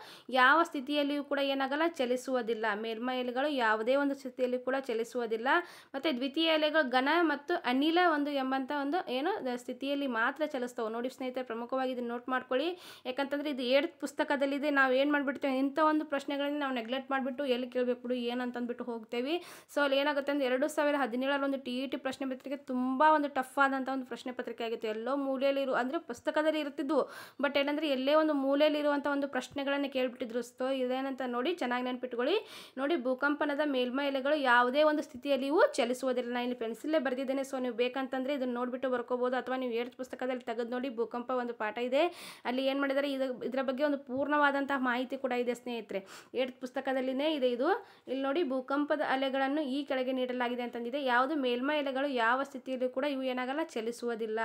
ಯಾವ ಸ್ಥಿತಿಯಲ್ಲಿಯೂ ಕೂಡ ಏನಾಗಲ್ಲ ಚಲಿಸುವುದಿಲ್ಲ ಮೇಲ್ಮೈ ಅಲೆಗಳು ಯಾವುದೇ ಒಂದು ಸ್ಥಿತಿಯಲ್ಲಿ ಕೂಡ ಚಲಿಸುವುದಿಲ್ಲ ಮತ್ತು ದ್ವಿತೀಯ ಅಲೆಗಳು ಘನ ಮತ್ತು ಅನಿಲ ಒಂದು ಎಂಬಂಥ ಒಂದು ಒಂದು ಏನು ಸ್ಥಿತಿಯಲ್ಲಿ ಮಾತ್ರ ಚಲಿಸ್ತಾವೆ ನೋಡಿ ಸ್ನೇಹಿತರೆ ಪ್ರಮುಖವಾಗಿ ಇದನ್ನು ನೋಟ್ ಮಾಡ್ಕೊಳ್ಳಿ ಯಾಕಂತಂದರೆ ಇದು ಏಡ್ ಪುಸ್ತಕದಲ್ಲಿದೆ ನಾವು ಏನು ಮಾಡಿಬಿಡ್ತೇವೆ ಇಂಥ ಒಂದು ಪ್ರಶ್ನೆಗಳನ್ನ ನಾವು ನೆಗ್ಲೆಕ್ಟ್ ಮಾಡಿಬಿಟ್ಟು ಎಲ್ಲಿ ಕೇಳಬೇಕು ಬಿಡು ಏನಂತಂದ್ಬಿಟ್ಟು ಹೋಗ್ತೇವೆ ಸೊ ಅಲ್ಲಿ ಏನಾಗುತ್ತೆ ಅಂದರೆ ಎರಡು ಸಾವಿರ ಹದಿನೇಳರ ಒಂದು ಟಿ ಇ ಟಿ ಪ್ರಶ್ನೆ ಪತ್ರಿಕೆ ತುಂಬ ಒಂದು ಟಫ್ ಆದಂಥ ಒಂದು ಪ್ರಶ್ನೆ ಪತ್ರಿಕೆ ಆಗಿತ್ತು ಎಲ್ಲೋ ಮೂಲೆಯಲ್ಲಿ ಅಂದರೆ ಪುಸ್ತಕದಲ್ಲಿ ಇರ್ತಿದ್ವು ಬಟ್ ಏನಂದರೆ ಎಲ್ಲೇ ಒಂದು ಇರುವಂಥ ಒಂದು ಪ್ರಶ್ನೆಗಳನ್ನು ಕೇಳಿಬಿಟ್ಟಿದ್ರು ಸೊ ಇದೇನಂತ ನೋಡಿ ಚೆನ್ನಾಗಿ ನೆನ್ಪಿಟ್ಕೊಳ್ಳಿ ನೋಡಿ ಭೂಕಂಪನದ ಮೇಲ್ಮೈ ಯಾವುದೇ ಒಂದು ಸ್ಥಿತಿಯಲ್ಲಿಯೂ ಚಲಿಸುವುದಿಲ್ಲ ನಾನು ಇಲ್ಲಿ ಪೆನ್ಸಿಲ್ಲೇ ಬರೆದಿದ್ದೇನೆ ಸೊ ನೀವು ಬೇಕಂತಂದರೆ ಇದನ್ನು ನೋಡಿಬಿಟ್ಟು ಬಿಟ್ಟು ಬರ್ಕೋಬೋದು ಅಥವಾ ನೀವು ಏರ್ತ್ ಪುಸ್ತಕದಲ್ಲಿ ತೆಗೆದು ನೋಡಿ ಭೂಕಂಪ ಒಂದು ಪಾಠ ಇದೆ ಅಲ್ಲಿ ಏನು ಮಾಡಿದ್ದಾರೆ ಇದರ ಬಗ್ಗೆ ಒಂದು ಪೂರ್ಣವಾದಂತಹ ಮಾಹಿತಿ ಕೂಡ ಇದೆ ಸ್ನೇಹಿತರೆ ಏಳು ಪುಸ್ತಕದಲ್ಲಿನೇ ಇದೆ ಇದು ಇಲ್ಲಿ ನೋಡಿ ಭೂಕಂಪದ ಅಲೆಗಳನ್ನು ಈ ಕೆಳಗೆ ನೀಡಲಾಗಿದೆ ಅಂತಂದಿದೆ ಯಾವುದು ಮೇಲ್ಮೈ ಎಲೆಗಳು ಯಾವ ಸ್ಥಿತಿಯಲ್ಲೂ ಕೂಡ ಇವು ಏನಾಗಲ್ಲ ಚಲಿಸುವುದಿಲ್ಲ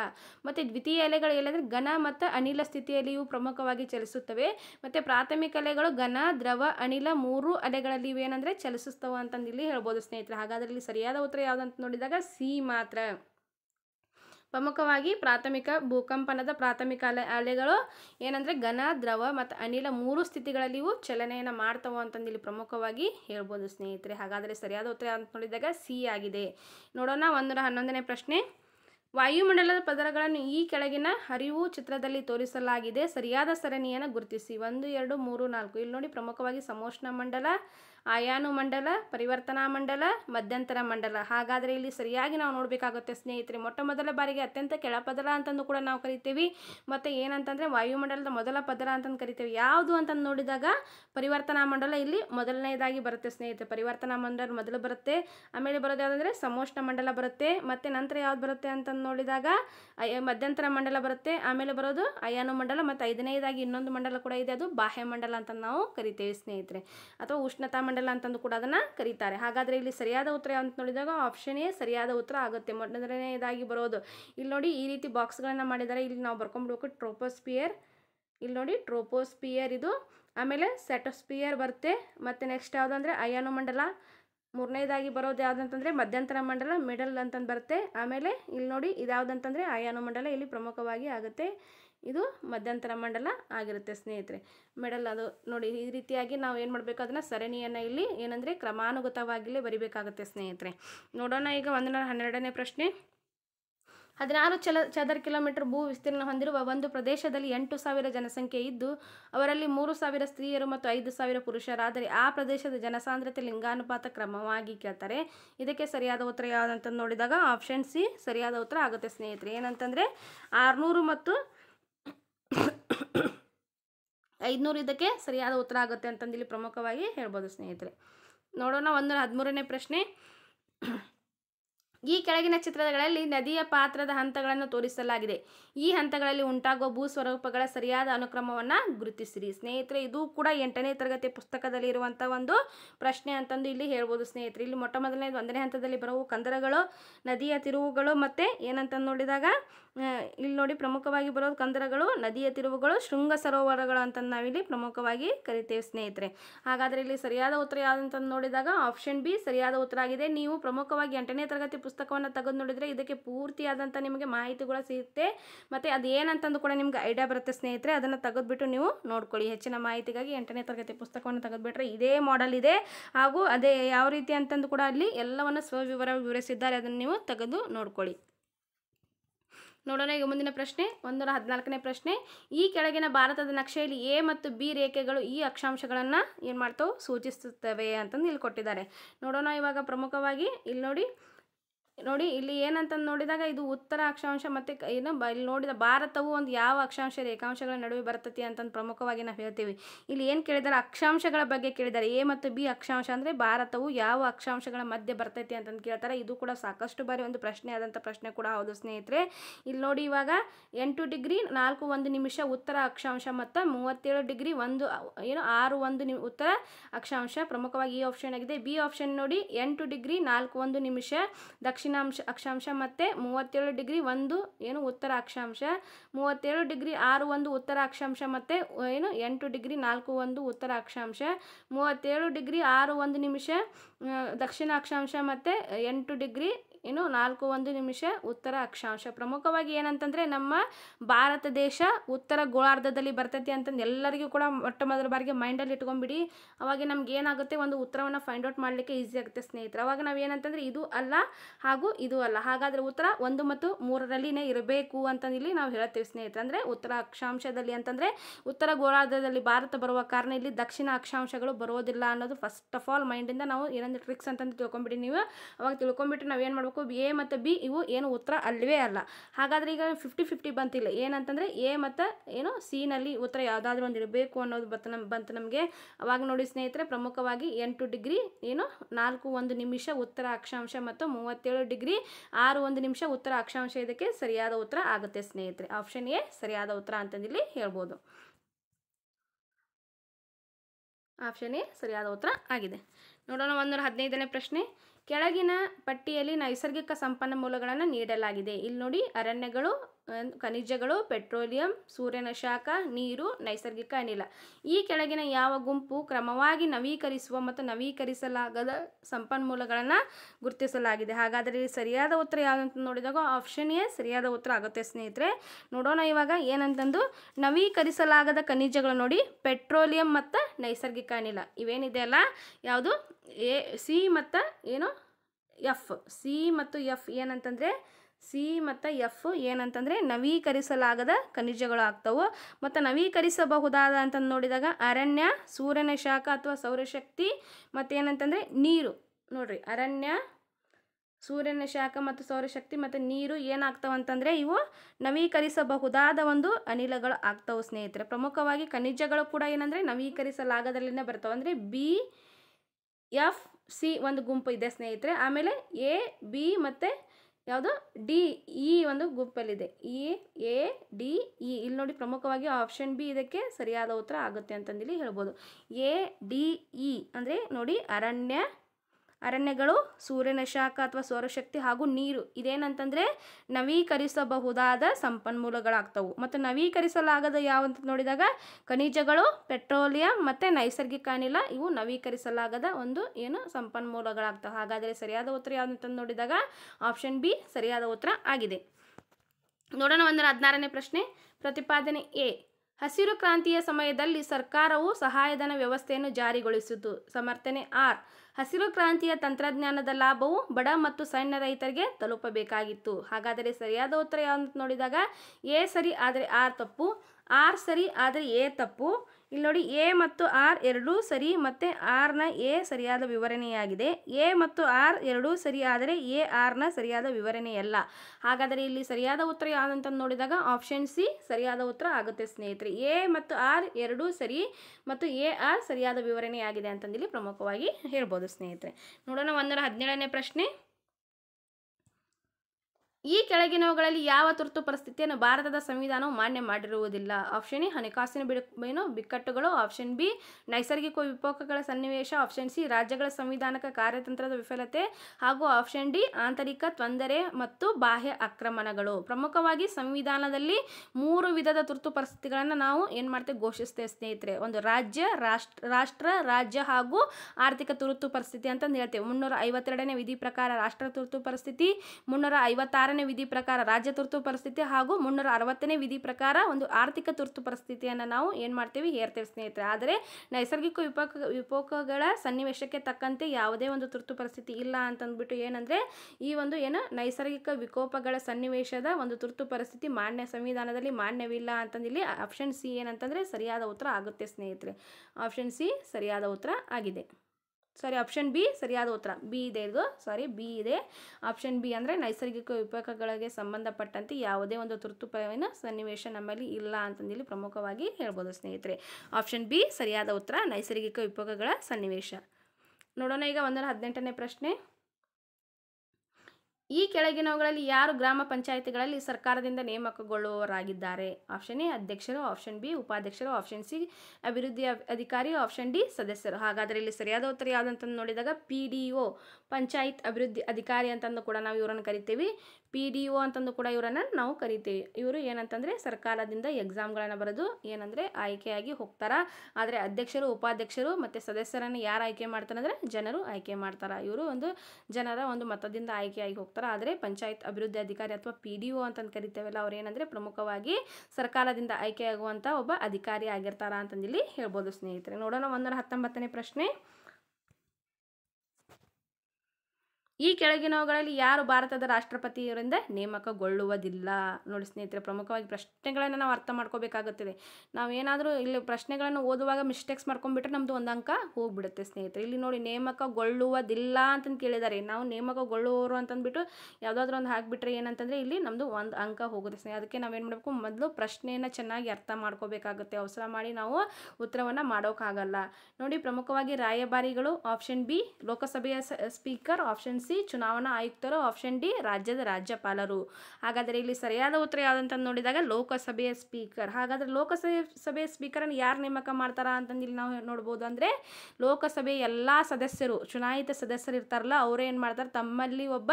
ಮತ್ತು ದ್ವಿತೀಯ ಎಲೆಗಳು ಎಲ್ಲಂದರೆ ಘನ ಮತ್ತು ಅನಿಲ ಸ್ಥಿತಿಯಲ್ಲಿ ಇವು ಪ್ರಮುಖವಾಗಿ ಚಲಿಸುತ್ತವೆ ಮತ್ತು ಪ್ರಾಥಮಿಕ ಅಲೆಗಳು ಘನ ದ್ರವ ಅನಿಲ ಮೂರು ಅಲೆಗಳಲ್ಲಿ ಇವೇನಂದರೆ ಚಲಿಸುತ್ತವೆ ಅಂತಂದಿಲ್ಲಿ ಹೇಳ್ಬೋದು ಸ್ನೇಹಿತರೆ ಹಾಗಾದ್ರೆ ಇಲ್ಲಿ ಸರಿಯಾದ ಉತ್ತರ ಯಾವುದಂತ ನೋಡಿದಾಗ ಸಿ ಮಾತ್ರ ಪ್ರಮುಖವಾಗಿ ಪ್ರಾಥಮಿಕ ಭೂಕಂಪನದ ಪ್ರಾಥಮಿಕ ಅಲೆ ಅಲೆಗಳು ಏನಂದರೆ ಘನ ದ್ರವ ಮತ್ತು ಅನಿಲ ಮೂರು ಸ್ಥಿತಿಗಳಲ್ಲಿಯೂ ಚಲನೆಯನ್ನು ಮಾಡ್ತಾವೆ ಅಂತಂದು ಇಲ್ಲಿ ಪ್ರಮುಖವಾಗಿ ಹೇಳ್ಬೋದು ಸ್ನೇಹಿತರೆ ಹಾಗಾದರೆ ಸರಿಯಾದ ಉತ್ತರ ಅಂತ ನೋಡಿದಾಗ ಸಿ ಆಗಿದೆ ನೋಡೋಣ ಒಂದರ ಹನ್ನೊಂದನೇ ಪ್ರಶ್ನೆ ವಾಯುಮಂಡಲದ ಪದರಗಳನ್ನು ಈ ಕೆಳಗಿನ ಹರಿವು ಚಿತ್ರದಲ್ಲಿ ತೋರಿಸಲಾಗಿದೆ ಸರಿಯಾದ ಸರಣಿಯನ್ನು ಗುರುತಿಸಿ ಒಂದು ಎರಡು ಮೂರು ನಾಲ್ಕು ಇಲ್ಲಿ ನೋಡಿ ಪ್ರಮುಖವಾಗಿ ಸಮೋಷ್ಣ ಮಂಡಲ ಆಯಾನು ಮಂಡಲ ಪರಿವರ್ತನಾ ಮಂಡಲ ಮಧ್ಯಂತರ ಮಂಡಲ ಹಾಗಾದರೆ ಇಲ್ಲಿ ಸರಿಯಾಗಿ ನಾವು ನೋಡಬೇಕಾಗುತ್ತೆ ಸ್ನೇಹಿತರೆ ಮೊಟ್ಟ ಮೊದಲ ಬಾರಿಗೆ ಅತ್ಯಂತ ಪದಲ ಅಂತಂದು ಕೂಡ ನಾವು ಕರಿತೀವಿ ಮತ್ತು ಏನಂತಂದರೆ ವಾಯುಮಂಡಲದ ಮೊದಲ ಪದರ ಅಂತಂದು ಕರಿತೀವಿ ಯಾವುದು ಅಂತಂದು ನೋಡಿದಾಗ ಪರಿವರ್ತನಾ ಮಂಡಲ ಇಲ್ಲಿ ಮೊದಲನೇದಾಗಿ ಬರುತ್ತೆ ಸ್ನೇಹಿತರೆ ಪರಿವರ್ತನಾ ಮಂಡಲ ಮೊದಲು ಬರುತ್ತೆ ಆಮೇಲೆ ಬರೋದು ಯಾವುದಂದರೆ ಸಮೋಷ್ಣ ಮಂಡಲ ಬರುತ್ತೆ ಮತ್ತು ನಂತರ ಯಾವ್ದು ಬರುತ್ತೆ ಅಂತಂದು ನೋಡಿದಾಗ ಮಧ್ಯಂತರ ಮಂಡಲ ಬರುತ್ತೆ ಆಮೇಲೆ ಬರೋದು ಅಯಾನು ಮಂಡಲ ಮತ್ತು ಐದನೇದಾಗಿ ಇನ್ನೊಂದು ಮಂಡಲ ಕೂಡ ಇದೆ ಅದು ಬಾಹ್ಯ ಮಂಡಲ ಅಂತ ನಾವು ಕರಿತೇವೆ ಸ್ನೇಹಿತರೆ ಅಥವಾ ಉಷ್ಣತಾ ಮಂಡಲ ಅಂತಂದು ಕೂಡ ಅದನ್ನು ಕರೀತಾರೆ ಹಾಗಾದರೆ ಇಲ್ಲಿ ಸರಿಯಾದ ಉತ್ತರ ಅಂತ ನೋಡಿದಾಗ ಆಪ್ಷನ್ ಎ ಸರಿಯಾದ ಉತ್ತರ ಆಗುತ್ತೆ ಮೊದಲನೇದಾಗಿ ಬರೋದು ಇಲ್ಲಿ ನೋಡಿ ಈ ರೀತಿ ಬಾಕ್ಸ್ಗಳನ್ನು ಮಾಡಿದ್ದಾರೆ ಇಲ್ಲಿ ನಾವು ಬರ್ಕೊಂಡ್ಬಿಡ್ಬೇಕು ಟ್ರೋಪೋಸ್ಪಿಯರ್ ಇಲ್ಲಿ ನೋಡಿ ಟ್ರೋಪೋಸ್ಪಿಯರ್ ಇದು ಆಮೇಲೆ ಸೆಟೋಸ್ಪಿಯರ್ ಬರುತ್ತೆ ಮತ್ತು ನೆಕ್ಸ್ಟ್ ಯಾವುದು ಅಂದರೆ ಅಯಾನು ಮಂಡಲ ಮೂರನೇದಾಗಿ ಬರೋದು ಯಾವುದಂತಂದರೆ ಮಧ್ಯಂತರ ಮಂಡಲ ಮಿಡಲ್ ಅಂತಂದು ಬರುತ್ತೆ ಆಮೇಲೆ ಇಲ್ಲಿ ನೋಡಿ ಇದ್ಯಾವುದಂತಂದರೆ ಅಯಾನು ಮಂಡಲ ಇಲ್ಲಿ ಪ್ರಮುಖವಾಗಿ ಆಗುತ್ತೆ ಇದು ಮಧ್ಯಂತರ ಮಂಡಲ ಆಗಿರುತ್ತೆ ಸ್ನೇಹಿತರೆ ಮೆಡಲ್ ಅದು ನೋಡಿ ಈ ರೀತಿಯಾಗಿ ನಾವು ಏನು ಮಾಡಬೇಕು ಅದನ್ನು ಸರಣಿಯನ್ನು ಇಲ್ಲಿ ಏನಂದರೆ ಕ್ರಮಾನುಗತವಾಗಿಲ್ಲೇ ಬರಿಬೇಕಾಗುತ್ತೆ ಸ್ನೇಹಿತರೆ ನೋಡೋಣ ಈಗ ಒಂದನೂರ ಹನ್ನೆರಡನೇ ಪ್ರಶ್ನೆ ಹದಿನಾರು ಚಲ ಚದರ ಕಿಲೋಮೀಟರ್ ಭೂ ವಿಸ್ತೀರ್ಣ ಹೊಂದಿರುವ ಒಂದು ಪ್ರದೇಶದಲ್ಲಿ ಎಂಟು ಸಾವಿರ ಜನಸಂಖ್ಯೆ ಇದ್ದು ಅವರಲ್ಲಿ ಮೂರು ಸಾವಿರ ಸ್ತ್ರೀಯರು ಮತ್ತು ಐದು ಸಾವಿರ ಪುರುಷರಾದರೆ ಆ ಪ್ರದೇಶದ ಜನಸಾಂದ್ರತೆ ಲಿಂಗಾನುಪಾತ ಕ್ರಮವಾಗಿ ಕೇಳ್ತಾರೆ ಇದಕ್ಕೆ ಸರಿಯಾದ ಉತ್ತರ ಯಾವುದಂತ ನೋಡಿದಾಗ ಆಪ್ಷನ್ ಸಿ ಸರಿಯಾದ ಉತ್ತರ ಆಗುತ್ತೆ ಸ್ನೇಹಿತರೆ ಏನಂತಂದರೆ ಆರುನೂರು ಮತ್ತು ಐದುನೂರು ಇದಕ್ಕೆ ಸರಿಯಾದ ಉತ್ತರ ಆಗುತ್ತೆ ಅಂತಂದು ಇಲ್ಲಿ ಪ್ರಮುಖವಾಗಿ ಹೇಳ್ಬೋದು ಸ್ನೇಹಿತರೆ ನೋಡೋಣ ಒಂದು ಹದಿಮೂರನೇ ಪ್ರಶ್ನೆ ಈ ಕೆಳಗಿನ ಚಿತ್ರಗಳಲ್ಲಿ ನದಿಯ ಪಾತ್ರದ ಹಂತಗಳನ್ನು ತೋರಿಸಲಾಗಿದೆ ಈ ಹಂತಗಳಲ್ಲಿ ಉಂಟಾಗುವ ಭೂಸ್ವರೂಪಗಳ ಸರಿಯಾದ ಅನುಕ್ರಮವನ್ನು ಗುರುತಿಸಿರಿ ಸ್ನೇಹಿತರೆ ಇದು ಕೂಡ ಎಂಟನೇ ತರಗತಿ ಪುಸ್ತಕದಲ್ಲಿ ಇರುವಂಥ ಒಂದು ಪ್ರಶ್ನೆ ಅಂತಂದು ಇಲ್ಲಿ ಹೇಳ್ಬೋದು ಸ್ನೇಹಿತರೆ ಇಲ್ಲಿ ಮೊಟ್ಟ ಮೊದಲನೇ ಒಂದನೇ ಹಂತದಲ್ಲಿ ಬರುವ ಕಂದರಗಳು ನದಿಯ ತಿರುವುಗಳು ಮತ್ತು ಏನಂತ ನೋಡಿದಾಗ ಇಲ್ಲಿ ನೋಡಿ ಪ್ರಮುಖವಾಗಿ ಬರೋದು ಕಂದರಗಳು ನದಿಯ ತಿರುವುಗಳು ಶೃಂಗ ಸರೋವರಗಳು ಅಂತ ನಾವಿಲ್ಲಿ ಪ್ರಮುಖವಾಗಿ ಕರಿತೇವೆ ಸ್ನೇಹಿತರೆ ಹಾಗಾದರೆ ಇಲ್ಲಿ ಸರಿಯಾದ ಉತ್ತರ ಯಾವುದಂತ ನೋಡಿದಾಗ ಆಪ್ಷನ್ ಬಿ ಸರಿಯಾದ ಉತ್ತರ ಆಗಿದೆ ನೀವು ಪ್ರಮುಖವಾಗಿ ಎಂಟನೇ ತರಗತಿ ಪುಸ್ತಕವನ್ನು ತೆಗೆದು ನೋಡಿದರೆ ಇದಕ್ಕೆ ಪೂರ್ತಿಯಾದಂಥ ನಿಮಗೆ ಮಾಹಿತಿಗಳು ಸಿಗುತ್ತೆ ಮತ್ತು ಅದು ಏನಂತಂದು ಕೂಡ ನಿಮ್ಗೆ ಐಡಿಯಾ ಬರುತ್ತೆ ಸ್ನೇಹಿತರೆ ಅದನ್ನು ತೆಗೆದುಬಿಟ್ಟು ನೀವು ನೋಡ್ಕೊಳ್ಳಿ ಹೆಚ್ಚಿನ ಮಾಹಿತಿಗಾಗಿ ಎಂಟನೇ ತರಗತಿ ಪುಸ್ತಕವನ್ನು ತೆಗೆದುಬಿಟ್ರೆ ಇದೇ ಮಾಡೆಲ್ ಇದೆ ಹಾಗೂ ಅದೇ ಯಾವ ರೀತಿ ಅಂತಂದು ಕೂಡ ಅಲ್ಲಿ ಎಲ್ಲವನ್ನು ಸ್ವವಿವರ ವಿವರಿಸಿದ್ದಾರೆ ಅದನ್ನು ನೀವು ತೆಗೆದು ನೋಡ್ಕೊಳ್ಳಿ ನೋಡೋಣ ಈಗ ಮುಂದಿನ ಪ್ರಶ್ನೆ ಒಂದೂರ ಹದಿನಾಲ್ಕನೇ ಪ್ರಶ್ನೆ ಈ ಕೆಳಗಿನ ಭಾರತದ ನಕ್ಷೆಯಲ್ಲಿ ಎ ಮತ್ತು ಬಿ ರೇಖೆಗಳು ಈ ಅಕ್ಷಾಂಶಗಳನ್ನು ಏನು ಮಾಡ್ತಾವೆ ಸೂಚಿಸುತ್ತವೆ ಅಂತಂದು ಇಲ್ಲಿ ಕೊಟ್ಟಿದ್ದಾರೆ ನೋಡೋಣ ಇವಾಗ ಪ್ರಮುಖವಾಗಿ ಇಲ್ಲಿ ನೋಡಿ ನೋಡಿ ಇಲ್ಲಿ ಏನಂತ ನೋಡಿದಾಗ ಇದು ಉತ್ತರ ಅಕ್ಷಾಂಶ ಮತ್ತು ಏನು ಇಲ್ಲಿ ನೋಡಿದ ಭಾರತವು ಒಂದು ಯಾವ ಅಕ್ಷಾಂಶ ರೇಖಾಂಶಗಳ ನಡುವೆ ಬರ್ತತಿ ಅಂತಂದು ಪ್ರಮುಖವಾಗಿ ನಾವು ಹೇಳ್ತೀವಿ ಇಲ್ಲಿ ಏನು ಕೇಳಿದಾರೆ ಅಕ್ಷಾಂಶಗಳ ಬಗ್ಗೆ ಕೇಳಿದ್ದಾರೆ ಎ ಮತ್ತು ಬಿ ಅಕ್ಷಾಂಶ ಅಂದರೆ ಭಾರತವು ಯಾವ ಅಕ್ಷಾಂಶಗಳ ಮಧ್ಯೆ ಬರ್ತೈತಿ ಅಂತಂದು ಕೇಳ್ತಾರೆ ಇದು ಕೂಡ ಸಾಕಷ್ಟು ಬಾರಿ ಒಂದು ಪ್ರಶ್ನೆ ಆದಂಥ ಪ್ರಶ್ನೆ ಕೂಡ ಹೌದು ಸ್ನೇಹಿತರೆ ಇಲ್ಲಿ ನೋಡಿ ಇವಾಗ ಎಂಟು ಡಿಗ್ರಿ ನಾಲ್ಕು ಒಂದು ನಿಮಿಷ ಉತ್ತರ ಅಕ್ಷಾಂಶ ಮತ್ತು ಮೂವತ್ತೇಳು ಡಿಗ್ರಿ ಒಂದು ಏನು ಆರು ಒಂದು ನಿಮ್ ಉತ್ತರ ಅಕ್ಷಾಂಶ ಪ್ರಮುಖವಾಗಿ ಈ ಆಪ್ಷನ್ ಆಗಿದೆ ಬಿ ಆಪ್ಷನ್ ನೋಡಿ ಎಂಟು ಡಿಗ್ರಿ ನಾಲ್ಕು ಒಂದು ನಿಮಿಷ ದಕ್ಷಿಣ ದಕ್ಷಿಣಾಂಶ ಅಕ್ಷಾಂಶ ಮತ್ತು ಮೂವತ್ತೇಳು ಡಿಗ್ರಿ ಒಂದು ಏನು ಉತ್ತರ ಅಕ್ಷಾಂಶ ಮೂವತ್ತೇಳು ಡಿಗ್ರಿ ಆರು ಒಂದು ಉತ್ತರ ಅಕ್ಷಾಂಶ ಮತ್ತು ಏನು ಎಂಟು ಡಿಗ್ರಿ ನಾಲ್ಕು ಒಂದು ಉತ್ತರ ಅಕ್ಷಾಂಶ ಮೂವತ್ತೇಳು ಡಿಗ್ರಿ ಆರು ಒಂದು ನಿಮಿಷ ದಕ್ಷಿಣ ಅಕ್ಷಾಂಶ ಮತ್ತು ಎಂಟು ಡಿಗ್ರಿ ಇನ್ನು ನಾಲ್ಕು ಒಂದು ನಿಮಿಷ ಉತ್ತರ ಅಕ್ಷಾಂಶ ಪ್ರಮುಖವಾಗಿ ಏನಂತಂದರೆ ನಮ್ಮ ಭಾರತ ದೇಶ ಉತ್ತರ ಗೋಳಾರ್ಧದಲ್ಲಿ ಬರ್ತೈತಿ ಅಂತಂದು ಎಲ್ಲರಿಗೂ ಕೂಡ ಮೊಟ್ಟ ಮೊದಲ ಬಾರಿಗೆ ಮೈಂಡಲ್ಲಿ ಇಟ್ಕೊಂಡ್ಬಿಡಿ ಅವಾಗ ನಮ್ಗೆ ಏನಾಗುತ್ತೆ ಒಂದು ಉತ್ತರವನ್ನು ಫೈಂಡ್ ಔಟ್ ಮಾಡಲಿಕ್ಕೆ ಈಸಿ ಆಗುತ್ತೆ ಸ್ನೇಹಿತರೆ ಅವಾಗ ನಾವು ಏನಂತಂದರೆ ಇದು ಅಲ್ಲ ಹಾಗೂ ಇದು ಅಲ್ಲ ಹಾಗಾದರೆ ಉತ್ತರ ಒಂದು ಮತ್ತು ಮೂರರಲ್ಲಿನೇ ಇರಬೇಕು ಅಂತಂದು ಇಲ್ಲಿ ನಾವು ಹೇಳ್ತೇವೆ ಸ್ನೇಹಿತರೆ ಅಂದರೆ ಉತ್ತರ ಅಕ್ಷಾಂಶದಲ್ಲಿ ಅಂತಂದರೆ ಉತ್ತರ ಗೋಳಾರ್ಧದಲ್ಲಿ ಭಾರತ ಬರುವ ಕಾರಣ ಇಲ್ಲಿ ದಕ್ಷಿಣ ಅಕ್ಷಾಂಶಗಳು ಬರೋದಿಲ್ಲ ಅನ್ನೋದು ಫಸ್ಟ್ ಆಫ್ ಆಲ್ ಮೈಂಡಿಂದ ನಾವು ಏನಂದ್ರೆ ಟ್ರಿಕ್ಸ್ ಅಂತಂದು ತಿಳ್ಕೊಂಬಿಡಿ ನೀವು ಅವಾಗ ತಿಳ್ಕೊಂಬಿಟ್ಟು ನಾವು ಏನು ಮಾಡಬೇಕು ಮಾಡಬೇಕು ಎ ಮತ್ತು ಬಿ ಇವು ಏನು ಉತ್ತರ ಅಲ್ಲವೇ ಅಲ್ಲ ಹಾಗಾದರೆ ಈಗ ಫಿಫ್ಟಿ ಫಿಫ್ಟಿ ಬಂತಿಲ್ಲ ಏನಂತಂದರೆ ಎ ಮತ್ತು ಏನು ಸಿನಲ್ಲಿ ಉತ್ತರ ಯಾವುದಾದ್ರೂ ಒಂದು ಇರಬೇಕು ಅನ್ನೋದು ಬತ್ ನಮ್ಮ ಬಂತು ನಮಗೆ ಅವಾಗ ನೋಡಿ ಸ್ನೇಹಿತರೆ ಪ್ರಮುಖವಾಗಿ ಎಂಟು ಡಿಗ್ರಿ ಏನು ನಾಲ್ಕು ಒಂದು ನಿಮಿಷ ಉತ್ತರ ಅಕ್ಷಾಂಶ ಮತ್ತು ಮೂವತ್ತೇಳು ಡಿಗ್ರಿ ಆರು ಒಂದು ನಿಮಿಷ ಉತ್ತರ ಅಕ್ಷಾಂಶ ಇದಕ್ಕೆ ಸರಿಯಾದ ಉತ್ತರ ಆಗುತ್ತೆ ಸ್ನೇಹಿತರೆ ಆಪ್ಷನ್ ಎ ಸರಿಯಾದ ಉತ್ತರ ಅಂತಂದಿಲ್ಲಿ ಹೇಳ್ಬೋದು ಆಪ್ಷನ್ ಎ ಸರಿಯಾದ ಉತ್ತರ ಆಗಿದೆ ನೋಡೋಣ ಒಂದೂರ ಹದಿನೈದನೇ ಪ್ರಶ್ನೆ ಕೆಳಗಿನ ಪಟ್ಟಿಯಲ್ಲಿ ನೈಸರ್ಗಿಕ ಸಂಪನ್ಮೂಲಗಳನ್ನು ನೀಡಲಾಗಿದೆ ಇಲ್ಲಿ ನೋಡಿ ಅರಣ್ಯಗಳು ಖನಿಜಗಳು ಪೆಟ್ರೋಲಿಯಂ ಸೂರ್ಯನ ಶಾಖ ನೀರು ನೈಸರ್ಗಿಕ ಅನಿಲ ಈ ಕೆಳಗಿನ ಯಾವ ಗುಂಪು ಕ್ರಮವಾಗಿ ನವೀಕರಿಸುವ ಮತ್ತು ನವೀಕರಿಸಲಾಗದ ಸಂಪನ್ಮೂಲಗಳನ್ನು ಗುರುತಿಸಲಾಗಿದೆ ಹಾಗಾದರೆ ಸರಿಯಾದ ಉತ್ತರ ಯಾವುದಂತ ನೋಡಿದಾಗ ಆಪ್ಷನ್ ಎ ಸರಿಯಾದ ಉತ್ತರ ಆಗುತ್ತೆ ಸ್ನೇಹಿತರೆ ನೋಡೋಣ ಇವಾಗ ಏನಂತಂದು ನವೀಕರಿಸಲಾಗದ ಖನಿಜಗಳು ನೋಡಿ ಪೆಟ್ರೋಲಿಯಂ ಮತ್ತು ನೈಸರ್ಗಿಕ ಅನಿಲ ಅಲ್ಲ ಯಾವುದು ಎ ಸಿ ಮತ್ತು ಏನು ಎಫ್ ಸಿ ಮತ್ತು ಎಫ್ ಏನಂತಂದರೆ ಸಿ ಮತ್ತು ಎಫ್ ಏನಂತಂದರೆ ನವೀಕರಿಸಲಾಗದ ಖನಿಜಗಳು ಆಗ್ತವೆ ಮತ್ತು ನವೀಕರಿಸಬಹುದಾದ ಅಂತ ನೋಡಿದಾಗ ಅರಣ್ಯ ಸೂರ್ಯನ ಶಾಖ ಅಥವಾ ಸೌರಶಕ್ತಿ ಮತ್ತೇನಂತಂದರೆ ನೀರು ನೋಡಿರಿ ಅರಣ್ಯ ಸೂರ್ಯನ ಶಾಖ ಮತ್ತು ಸೌರಶಕ್ತಿ ಮತ್ತು ನೀರು ಏನಾಗ್ತಾವಂತಂದರೆ ಇವು ನವೀಕರಿಸಬಹುದಾದ ಒಂದು ಅನಿಲಗಳು ಆಗ್ತವೆ ಸ್ನೇಹಿತರೆ ಪ್ರಮುಖವಾಗಿ ಖನಿಜಗಳು ಕೂಡ ಏನಂದರೆ ನವೀಕರಿಸಲಾಗದಲ್ಲಿನೇ ಬರ್ತಾವೆ ಅಂದರೆ ಬಿ ಎಫ್ ಸಿ ಒಂದು ಗುಂಪು ಇದೆ ಸ್ನೇಹಿತರೆ ಆಮೇಲೆ ಎ ಬಿ ಮತ್ತು ಯಾವುದು ಡಿ ಇ ಒಂದು ಗುಂಪಲ್ಲಿದೆ ಇ ಎ ಡಿ ಇ ಇಲ್ಲಿ ನೋಡಿ ಪ್ರಮುಖವಾಗಿ ಆಪ್ಷನ್ ಬಿ ಇದಕ್ಕೆ ಸರಿಯಾದ ಉತ್ತರ ಆಗುತ್ತೆ ಅಂತಂದಿಲ್ಲಿ ಹೇಳ್ಬೋದು ಎ ಡಿ ಇ ಅಂದರೆ ನೋಡಿ ಅರಣ್ಯ ಅರಣ್ಯಗಳು ಸೂರ್ಯನ ಶಾಖ ಅಥವಾ ಸೌರಶಕ್ತಿ ಹಾಗೂ ನೀರು ಇದೇನಂತಂದರೆ ನವೀಕರಿಸಬಹುದಾದ ಸಂಪನ್ಮೂಲಗಳಾಗ್ತವು ಮತ್ತು ನವೀಕರಿಸಲಾಗದ ಅಂತ ನೋಡಿದಾಗ ಖನಿಜಗಳು ಪೆಟ್ರೋಲಿಯಂ ಮತ್ತು ನೈಸರ್ಗಿಕ ಅನಿಲ ಇವು ನವೀಕರಿಸಲಾಗದ ಒಂದು ಏನು ಸಂಪನ್ಮೂಲಗಳಾಗ್ತವೆ ಹಾಗಾದರೆ ಸರಿಯಾದ ಉತ್ತರ ಯಾವುದಂತ ನೋಡಿದಾಗ ಆಪ್ಷನ್ ಬಿ ಸರಿಯಾದ ಉತ್ತರ ಆಗಿದೆ ನೋಡೋಣ ಒಂದರ ಹದಿನಾರನೇ ಪ್ರಶ್ನೆ ಪ್ರತಿಪಾದನೆ ಎ ಹಸಿರು ಕ್ರಾಂತಿಯ ಸಮಯದಲ್ಲಿ ಸರ್ಕಾರವು ಸಹಾಯಧನ ವ್ಯವಸ್ಥೆಯನ್ನು ಜಾರಿಗೊಳಿಸಿತು ಸಮರ್ಥನೆ ಆರ್ ಹಸಿರು ಕ್ರಾಂತಿಯ ತಂತ್ರಜ್ಞಾನದ ಲಾಭವು ಬಡ ಮತ್ತು ಸಣ್ಣ ರೈತರಿಗೆ ತಲುಪಬೇಕಾಗಿತ್ತು ಹಾಗಾದರೆ ಸರಿಯಾದ ಉತ್ತರ ಯಾವಂತ ನೋಡಿದಾಗ ಎ ಸರಿ ಆದರೆ ಆರ್ ತಪ್ಪು ಆರ್ ಸರಿ ಆದರೆ ಎ ತಪ್ಪು ಇಲ್ಲಿ ನೋಡಿ ಎ ಮತ್ತು ಆರ್ ಎರಡೂ ಸರಿ ಮತ್ತು ಆರ್ನ ಎ ಸರಿಯಾದ ವಿವರಣೆಯಾಗಿದೆ ಎ ಮತ್ತು ಆರ್ ಎರಡೂ ಸರಿ ಆದರೆ ಎ ಆರ್ನ ಸರಿಯಾದ ವಿವರಣೆಯಲ್ಲ ಹಾಗಾದರೆ ಇಲ್ಲಿ ಸರಿಯಾದ ಉತ್ತರ ಯಾವುದಂತ ನೋಡಿದಾಗ ಆಪ್ಷನ್ ಸಿ ಸರಿಯಾದ ಉತ್ತರ ಆಗುತ್ತೆ ಸ್ನೇಹಿತರೆ ಎ ಮತ್ತು ಆರ್ ಎರಡೂ ಸರಿ ಮತ್ತು ಎ ಆರ್ ಸರಿಯಾದ ವಿವರಣೆಯಾಗಿದೆ ಅಂತಂದಿಲ್ಲಿ ಪ್ರಮುಖವಾಗಿ ಹೇಳ್ಬೋದು ಸ್ನೇಹಿತರೆ ನೋಡೋಣ ಒಂದರ ಹದಿನೇಳನೇ ಪ್ರಶ್ನೆ ಈ ಕೆಳಗಿನವುಗಳಲ್ಲಿ ಯಾವ ತುರ್ತು ಪರಿಸ್ಥಿತಿಯನ್ನು ಭಾರತದ ಸಂವಿಧಾನವು ಮಾನ್ಯ ಮಾಡಿರುವುದಿಲ್ಲ ಆಪ್ಷನ್ ಎ ಹಣಕಾಸಿನ ಬಿಡ ಏನು ಬಿಕ್ಕಟ್ಟುಗಳು ಆಪ್ಷನ್ ಬಿ ನೈಸರ್ಗಿಕ ವಿಪೋಕಗಳ ಸನ್ನಿವೇಶ ಆಪ್ಷನ್ ಸಿ ರಾಜ್ಯಗಳ ಸಂವಿಧಾನಕ ಕಾರ್ಯತಂತ್ರದ ವಿಫಲತೆ ಹಾಗೂ ಆಪ್ಷನ್ ಡಿ ಆಂತರಿಕ ತೊಂದರೆ ಮತ್ತು ಬಾಹ್ಯ ಆಕ್ರಮಣಗಳು ಪ್ರಮುಖವಾಗಿ ಸಂವಿಧಾನದಲ್ಲಿ ಮೂರು ವಿಧದ ತುರ್ತು ಪರಿಸ್ಥಿತಿಗಳನ್ನು ನಾವು ಏನು ಮಾಡ್ತೇವೆ ಘೋಷಿಸ್ತೇವೆ ಸ್ನೇಹಿತರೆ ಒಂದು ರಾಜ್ಯ ರಾಷ್ಟ್ರ ರಾಷ್ಟ್ರ ರಾಜ್ಯ ಹಾಗೂ ಆರ್ಥಿಕ ತುರ್ತು ಪರಿಸ್ಥಿತಿ ಅಂತಂದು ಹೇಳ್ತೇವೆ ಮುನ್ನೂರ ಐವತ್ತೆರಡನೇ ವಿಧಿ ಪ್ರಕಾರ ರಾಷ್ಟ್ರ ತುರ್ತು ಪರಿಸ್ಥಿತಿ ಮುನ್ನೂರ ಐವತ್ತಾರ ಆರನೇ ವಿಧಿ ಪ್ರಕಾರ ರಾಜ್ಯ ತುರ್ತು ಪರಿಸ್ಥಿತಿ ಹಾಗೂ ಮುನ್ನೂರ ಅರವತ್ತನೇ ವಿಧಿ ಪ್ರಕಾರ ಒಂದು ಆರ್ಥಿಕ ತುರ್ತು ಪರಿಸ್ಥಿತಿಯನ್ನು ನಾವು ಏನು ಮಾಡ್ತೀವಿ ಹೇರ್ತೇವೆ ಸ್ನೇಹಿತರೆ ಆದರೆ ನೈಸರ್ಗಿಕ ವಿಪಕ ವಿಪೋಕಗಳ ಸನ್ನಿವೇಶಕ್ಕೆ ತಕ್ಕಂತೆ ಯಾವುದೇ ಒಂದು ತುರ್ತು ಪರಿಸ್ಥಿತಿ ಇಲ್ಲ ಅಂತಂದ್ಬಿಟ್ಟು ಏನಂದರೆ ಈ ಒಂದು ಏನು ನೈಸರ್ಗಿಕ ವಿಕೋಪಗಳ ಸನ್ನಿವೇಶದ ಒಂದು ತುರ್ತು ಪರಿಸ್ಥಿತಿ ಮಾನ್ಯ ಸಂವಿಧಾನದಲ್ಲಿ ಮಾನ್ಯವಿಲ್ಲ ಅಂತಂದಿಲ್ಲಿ ಆಪ್ಷನ್ ಸಿ ಏನಂತಂದರೆ ಸರಿಯಾದ ಉತ್ತರ ಆಗುತ್ತೆ ಸ್ನೇಹಿತರೆ ಆಪ್ಷನ್ ಸಿ ಸರಿಯಾದ ಉತ್ತರ ಆಗಿದೆ ಸಾರಿ ಆಪ್ಷನ್ ಬಿ ಸರಿಯಾದ ಉತ್ತರ ಬಿ ಇದೆ ಇದು ಸಾರಿ ಬಿ ಇದೆ ಆಪ್ಷನ್ ಬಿ ಅಂದರೆ ನೈಸರ್ಗಿಕ ವಿಪಕಗಳಿಗೆ ಸಂಬಂಧಪಟ್ಟಂತೆ ಯಾವುದೇ ಒಂದು ತುರ್ತು ಸನ್ನಿವೇಶ ನಮ್ಮಲ್ಲಿ ಇಲ್ಲ ಅಂತಂದೇಳಿ ಪ್ರಮುಖವಾಗಿ ಹೇಳ್ಬೋದು ಸ್ನೇಹಿತರೆ ಆಪ್ಷನ್ ಬಿ ಸರಿಯಾದ ಉತ್ತರ ನೈಸರ್ಗಿಕ ವಿಪಕಗಳ ಸನ್ನಿವೇಶ ನೋಡೋಣ ಈಗ ಒಂದರ ಹದಿನೆಂಟನೇ ಪ್ರಶ್ನೆ ಈ ಕೆಳಗಿನವುಗಳಲ್ಲಿ ಯಾರು ಗ್ರಾಮ ಪಂಚಾಯಿತಿಗಳಲ್ಲಿ ಸರ್ಕಾರದಿಂದ ನೇಮಕಗೊಳ್ಳುವವರಾಗಿದ್ದಾರೆ ಆಪ್ಷನ್ ಎ ಅಧ್ಯಕ್ಷರು ಆಪ್ಷನ್ ಬಿ ಉಪಾಧ್ಯಕ್ಷರು ಆಪ್ಷನ್ ಸಿ ಅಭಿವೃದ್ಧಿ ಅಧಿಕಾರಿ ಆಪ್ಷನ್ ಡಿ ಸದಸ್ಯರು ಹಾಗಾದರೆ ಇಲ್ಲಿ ಸರಿಯಾದ ಉತ್ತರ ಯಾವುದಂತ ನೋಡಿದಾಗ ಪಿ ಪಂಚಾಯತ್ ಅಭಿವೃದ್ಧಿ ಅಧಿಕಾರಿ ಅಂತಂದು ಕೂಡ ನಾವು ಇವರನ್ನು ಕರಿತೀವಿ ಪಿ ಡಿ ಒ ಅಂತಂದು ಕೂಡ ಇವರನ್ನು ನಾವು ಕರಿತೀವಿ ಇವರು ಏನಂತಂದರೆ ಸರ್ಕಾರದಿಂದ ಎಕ್ಸಾಮ್ಗಳನ್ನು ಬರೆದು ಏನಂದರೆ ಆಯ್ಕೆಯಾಗಿ ಹೋಗ್ತಾರೆ ಆದರೆ ಅಧ್ಯಕ್ಷರು ಉಪಾಧ್ಯಕ್ಷರು ಮತ್ತು ಸದಸ್ಯರನ್ನು ಯಾರು ಆಯ್ಕೆ ಮಾಡ್ತಾರೆ ಅಂದರೆ ಜನರು ಆಯ್ಕೆ ಮಾಡ್ತಾರೆ ಇವರು ಒಂದು ಜನರ ಒಂದು ಮತದಿಂದ ಆಯ್ಕೆಯಾಗಿ ಹೋಗ್ತಾರೆ ಆದರೆ ಪಂಚಾಯತ್ ಅಭಿವೃದ್ಧಿ ಅಧಿಕಾರಿ ಅಥವಾ ಪಿ ಡಿ ಒ ಅಂತಂದು ಕರಿತೇವಲ್ಲ ಅವ್ರು ಏನಂದರೆ ಪ್ರಮುಖವಾಗಿ ಸರ್ಕಾರದಿಂದ ಆಯ್ಕೆಯಾಗುವಂಥ ಒಬ್ಬ ಅಧಿಕಾರಿ ಆಗಿರ್ತಾರ ಅಂತಂದಿಲ್ಲಿ ಹೇಳ್ಬೋದು ಸ್ನೇಹಿತರೆ ನೋಡೋಣ ಒಂದರ ಹತ್ತೊಂಬತ್ತನೇ ಪ್ರಶ್ನೆ ಈ ಕೆಳಗಿನವುಗಳಲ್ಲಿ ಯಾರು ಭಾರತದ ರಾಷ್ಟ್ರಪತಿಯವರಿಂದ ನೇಮಕಗೊಳ್ಳುವುದಿಲ್ಲ ನೋಡಿ ಸ್ನೇಹಿತರೆ ಪ್ರಮುಖವಾಗಿ ಪ್ರಶ್ನೆಗಳನ್ನು ನಾವು ಅರ್ಥ ಮಾಡ್ಕೋಬೇಕಾಗುತ್ತದೆ ನಾವು ಏನಾದರೂ ಇಲ್ಲಿ ಪ್ರಶ್ನೆಗಳನ್ನು ಓದುವಾಗ ಮಿಸ್ಟೇಕ್ಸ್ ಮಾಡ್ಕೊಂಡ್ಬಿಟ್ರೆ ನಮ್ಮದು ಒಂದು ಅಂಕ ಹೋಗ್ಬಿಡುತ್ತೆ ಸ್ನೇಹಿತರೆ ಇಲ್ಲಿ ನೋಡಿ ನೇಮಕಗೊಳ್ಳುವುದಿಲ್ಲ ಅಂತಂದು ಕೇಳಿದ್ದಾರೆ ನಾವು ನೇಮಕಗೊಳ್ಳುವವರು ಅಂತಂದ್ಬಿಟ್ಟು ಯಾವುದಾದ್ರೂ ಒಂದು ಹಾಕಿಬಿಟ್ರೆ ಏನಂತಂದರೆ ಇಲ್ಲಿ ನಮ್ಮದು ಒಂದು ಅಂಕ ಹೋಗುತ್ತೆ ಸ್ನೇಹಿತರೆ ಅದಕ್ಕೆ ಏನು ಮಾಡಬೇಕು ಮೊದಲು ಪ್ರಶ್ನೆಯನ್ನು ಚೆನ್ನಾಗಿ ಅರ್ಥ ಮಾಡ್ಕೋಬೇಕಾಗುತ್ತೆ ಅವಸರ ಮಾಡಿ ನಾವು ಉತ್ತರವನ್ನು ಮಾಡೋಕ್ಕಾಗಲ್ಲ ನೋಡಿ ಪ್ರಮುಖವಾಗಿ ರಾಯಭಾರಿಗಳು ಆಪ್ಷನ್ ಬಿ ಲೋಕಸಭೆಯ ಸ್ಪೀಕರ್ ಆಪ್ಷನ್ ಸಿ ಚುನಾವಣಾ ಆಯುಕ್ತರು ಆಪ್ಷನ್ ಡಿ ರಾಜ್ಯದ ರಾಜ್ಯಪಾಲರು ಹಾಗಾದರೆ ಇಲ್ಲಿ ಸರಿಯಾದ ಉತ್ತರ ಯಾವುದಂತ ನೋಡಿದಾಗ ಲೋಕಸಭೆಯ ಸ್ಪೀಕರ್ ಹಾಗಾದರೆ ಲೋಕಸಭೆ ಸಭೆಯ ಸ್ಪೀಕರನ್ನು ಯಾರು ನೇಮಕ ಮಾಡ್ತಾರ ಅಂತಂದು ಇಲ್ಲಿ ನಾವು ನೋಡ್ಬೋದು ಅಂದರೆ ಲೋಕಸಭೆಯ ಎಲ್ಲ ಸದಸ್ಯರು ಚುನಾಯಿತ ಸದಸ್ಯರು ಇರ್ತಾರಲ್ಲ ಅವರೇ ಏನು ಮಾಡ್ತಾರೆ ತಮ್ಮಲ್ಲಿ ಒಬ್ಬ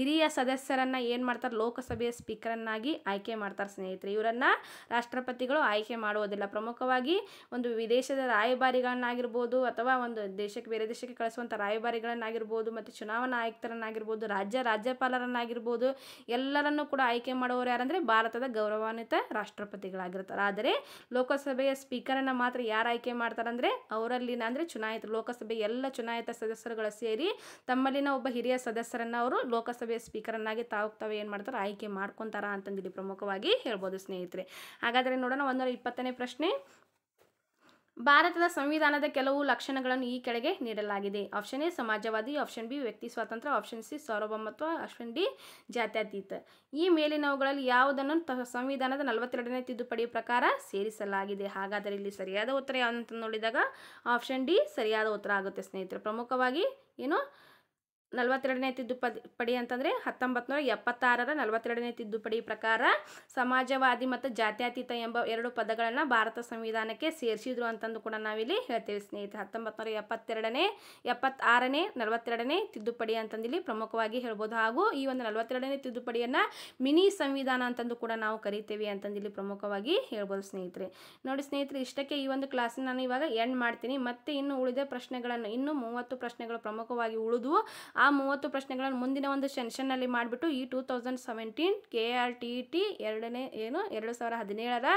ಹಿರಿಯ ಸದಸ್ಯರನ್ನು ಏನು ಮಾಡ್ತಾರೆ ಲೋಕಸಭೆಯ ಸ್ಪೀಕರನ್ನಾಗಿ ಆಯ್ಕೆ ಮಾಡ್ತಾರೆ ಸ್ನೇಹಿತರೆ ಇವರನ್ನು ರಾಷ್ಟ್ರಪತಿಗಳು ಆಯ್ಕೆ ಮಾಡುವುದಿಲ್ಲ ಪ್ರಮುಖವಾಗಿ ಒಂದು ವಿದೇಶದ ರಾಯಭಾರಿಗಳನ್ನಾಗಿರ್ಬೋದು ಅಥವಾ ಒಂದು ದೇಶಕ್ಕೆ ಬೇರೆ ದೇಶಕ್ಕೆ ಕಳಿಸುವಂಥ ರಾಯಭಾರಿಗಳನ್ನಾಗಿರ್ಬೋದು ಮತ್ತು ಚುನಾವಣಾ ಆಯುಕ್ತರನ್ನಾಗಿರ್ಬೋದು ರಾಜ್ಯ ರಾಜ್ಯಪಾಲರನ್ನಾಗಿರ್ಬೋದು ಎಲ್ಲರನ್ನು ಕೂಡ ಆಯ್ಕೆ ಮಾಡುವವರು ಯಾರಂದರೆ ಭಾರತದ ಗೌರವಾನ್ವಿತ ರಾಷ್ಟ್ರಪತಿಗಳಾಗಿರ್ತಾರೆ ಆದರೆ ಲೋಕಸಭೆಯ ಸ್ಪೀಕರನ್ನು ಮಾತ್ರ ಯಾರು ಆಯ್ಕೆ ಮಾಡ್ತಾರಂದರೆ ಅವರಲ್ಲಿನ ಅಂದರೆ ಚುನಾಯಿತ ಲೋಕಸಭೆ ಎಲ್ಲ ಚುನಾಯಿತ ಸದಸ್ಯರುಗಳ ಸೇರಿ ತಮ್ಮಲ್ಲಿನ ಒಬ್ಬ ಹಿರಿಯ ಸದಸ್ಯರನ್ನು ಅವರು ಲೋಕಸಭೆಯ ಸ್ಪೀಕರನ್ನಾಗಿ ತಾವು ತಾವು ಏನು ಮಾಡ್ತಾರೆ ಆಯ್ಕೆ ಮಾಡ್ಕೊತಾರ ಅಂತಂದಿಲ್ಲಿ ಪ್ರಮುಖವಾಗಿ ಹೇಳ್ಬೋದು ಸ್ನೇಹಿತರೆ ಹಾಗಾದರೆ ನೋಡೋಣ ಒಂದೂರ ಇಪ್ಪತ್ತನೇ ಪ್ರಶ್ನೆ ಭಾರತದ ಸಂವಿಧಾನದ ಕೆಲವು ಲಕ್ಷಣಗಳನ್ನು ಈ ಕೆಳಗೆ ನೀಡಲಾಗಿದೆ ಆಪ್ಷನ್ ಎ ಸಮಾಜವಾದಿ ಆಪ್ಷನ್ ಬಿ ವ್ಯಕ್ತಿ ಸ್ವಾತಂತ್ರ್ಯ ಆಪ್ಷನ್ ಸಿ ಸಾರ್ವಭೌಮತ್ವ ಆಪ್ಷನ್ ಡಿ ಜಾತ್ಯತೀತ ಈ ಮೇಲಿನವುಗಳಲ್ಲಿ ಯಾವುದನ್ನು ಸಂವಿಧಾನದ ನಲವತ್ತೆರಡನೇ ತಿದ್ದುಪಡಿ ಪ್ರಕಾರ ಸೇರಿಸಲಾಗಿದೆ ಹಾಗಾದರೆ ಇಲ್ಲಿ ಸರಿಯಾದ ಉತ್ತರ ಯಾವಂತ ನೋಡಿದಾಗ ಆಪ್ಷನ್ ಡಿ ಸರಿಯಾದ ಉತ್ತರ ಆಗುತ್ತೆ ಸ್ನೇಹಿತರೆ ಪ್ರಮುಖವಾಗಿ ಏನು ನಲವತ್ತೆರಡನೇ ತಿದ್ದುಪಡಿ ಪಡಿ ಅಂತಂದರೆ ಹತ್ತೊಂಬತ್ತು ನೂರ ಎಪ್ಪತ್ತಾರರ ನಲವತ್ತೆರಡನೇ ತಿದ್ದುಪಡಿ ಪ್ರಕಾರ ಸಮಾಜವಾದಿ ಮತ್ತು ಜಾತ್ಯಾತೀತ ಎಂಬ ಎರಡು ಪದಗಳನ್ನು ಭಾರತ ಸಂವಿಧಾನಕ್ಕೆ ಸೇರಿಸಿದ್ರು ಅಂತಂದು ಕೂಡ ನಾವಿಲ್ಲಿ ಹೇಳ್ತೇವೆ ಸ್ನೇಹಿತರೆ ಹತ್ತೊಂಬತ್ತು ನೂರ ಎಪ್ಪತ್ತೆರಡನೇ ಎಪ್ಪತ್ತಾರನೇ ನಲವತ್ತೆರಡನೇ ತಿದ್ದುಪಡಿ ಅಂತಂದಿಲ್ಲಿ ಪ್ರಮುಖವಾಗಿ ಹೇಳ್ಬೋದು ಹಾಗೂ ಈ ಒಂದು ನಲವತ್ತೆರಡನೇ ತಿದ್ದುಪಡಿಯನ್ನು ಮಿನಿ ಸಂವಿಧಾನ ಅಂತಂದು ಕೂಡ ನಾವು ಕರಿತೇವೆ ಅಂತಂದಿಲ್ಲಿ ಪ್ರಮುಖವಾಗಿ ಹೇಳ್ಬೋದು ಸ್ನೇಹಿತರೆ ನೋಡಿ ಸ್ನೇಹಿತರೆ ಇಷ್ಟಕ್ಕೆ ಈ ಒಂದು ಕ್ಲಾಸನ್ನು ನಾನು ಇವಾಗ ಎಂಡ್ ಮಾಡ್ತೀನಿ ಮತ್ತೆ ಇನ್ನು ಉಳಿದ ಪ್ರಶ್ನೆಗಳನ್ನು ಇನ್ನೂ ಮೂವತ್ತು ಪ್ರಶ್ನೆಗಳು ಪ್ರಮುಖವಾಗಿ ಉಳಿದು ಆ ಮೂವತ್ತು ಪ್ರಶ್ನೆಗಳನ್ನು ಮುಂದಿನ ಒಂದು ಸೆನ್ಷನ್ನಲ್ಲಿ ಮಾಡಿಬಿಟ್ಟು ಈ two thousand seventeen K R T T ಎರಡನೇ ಏನು ಎರಡು ಸಾವಿರ ಹದಿನೇಳರ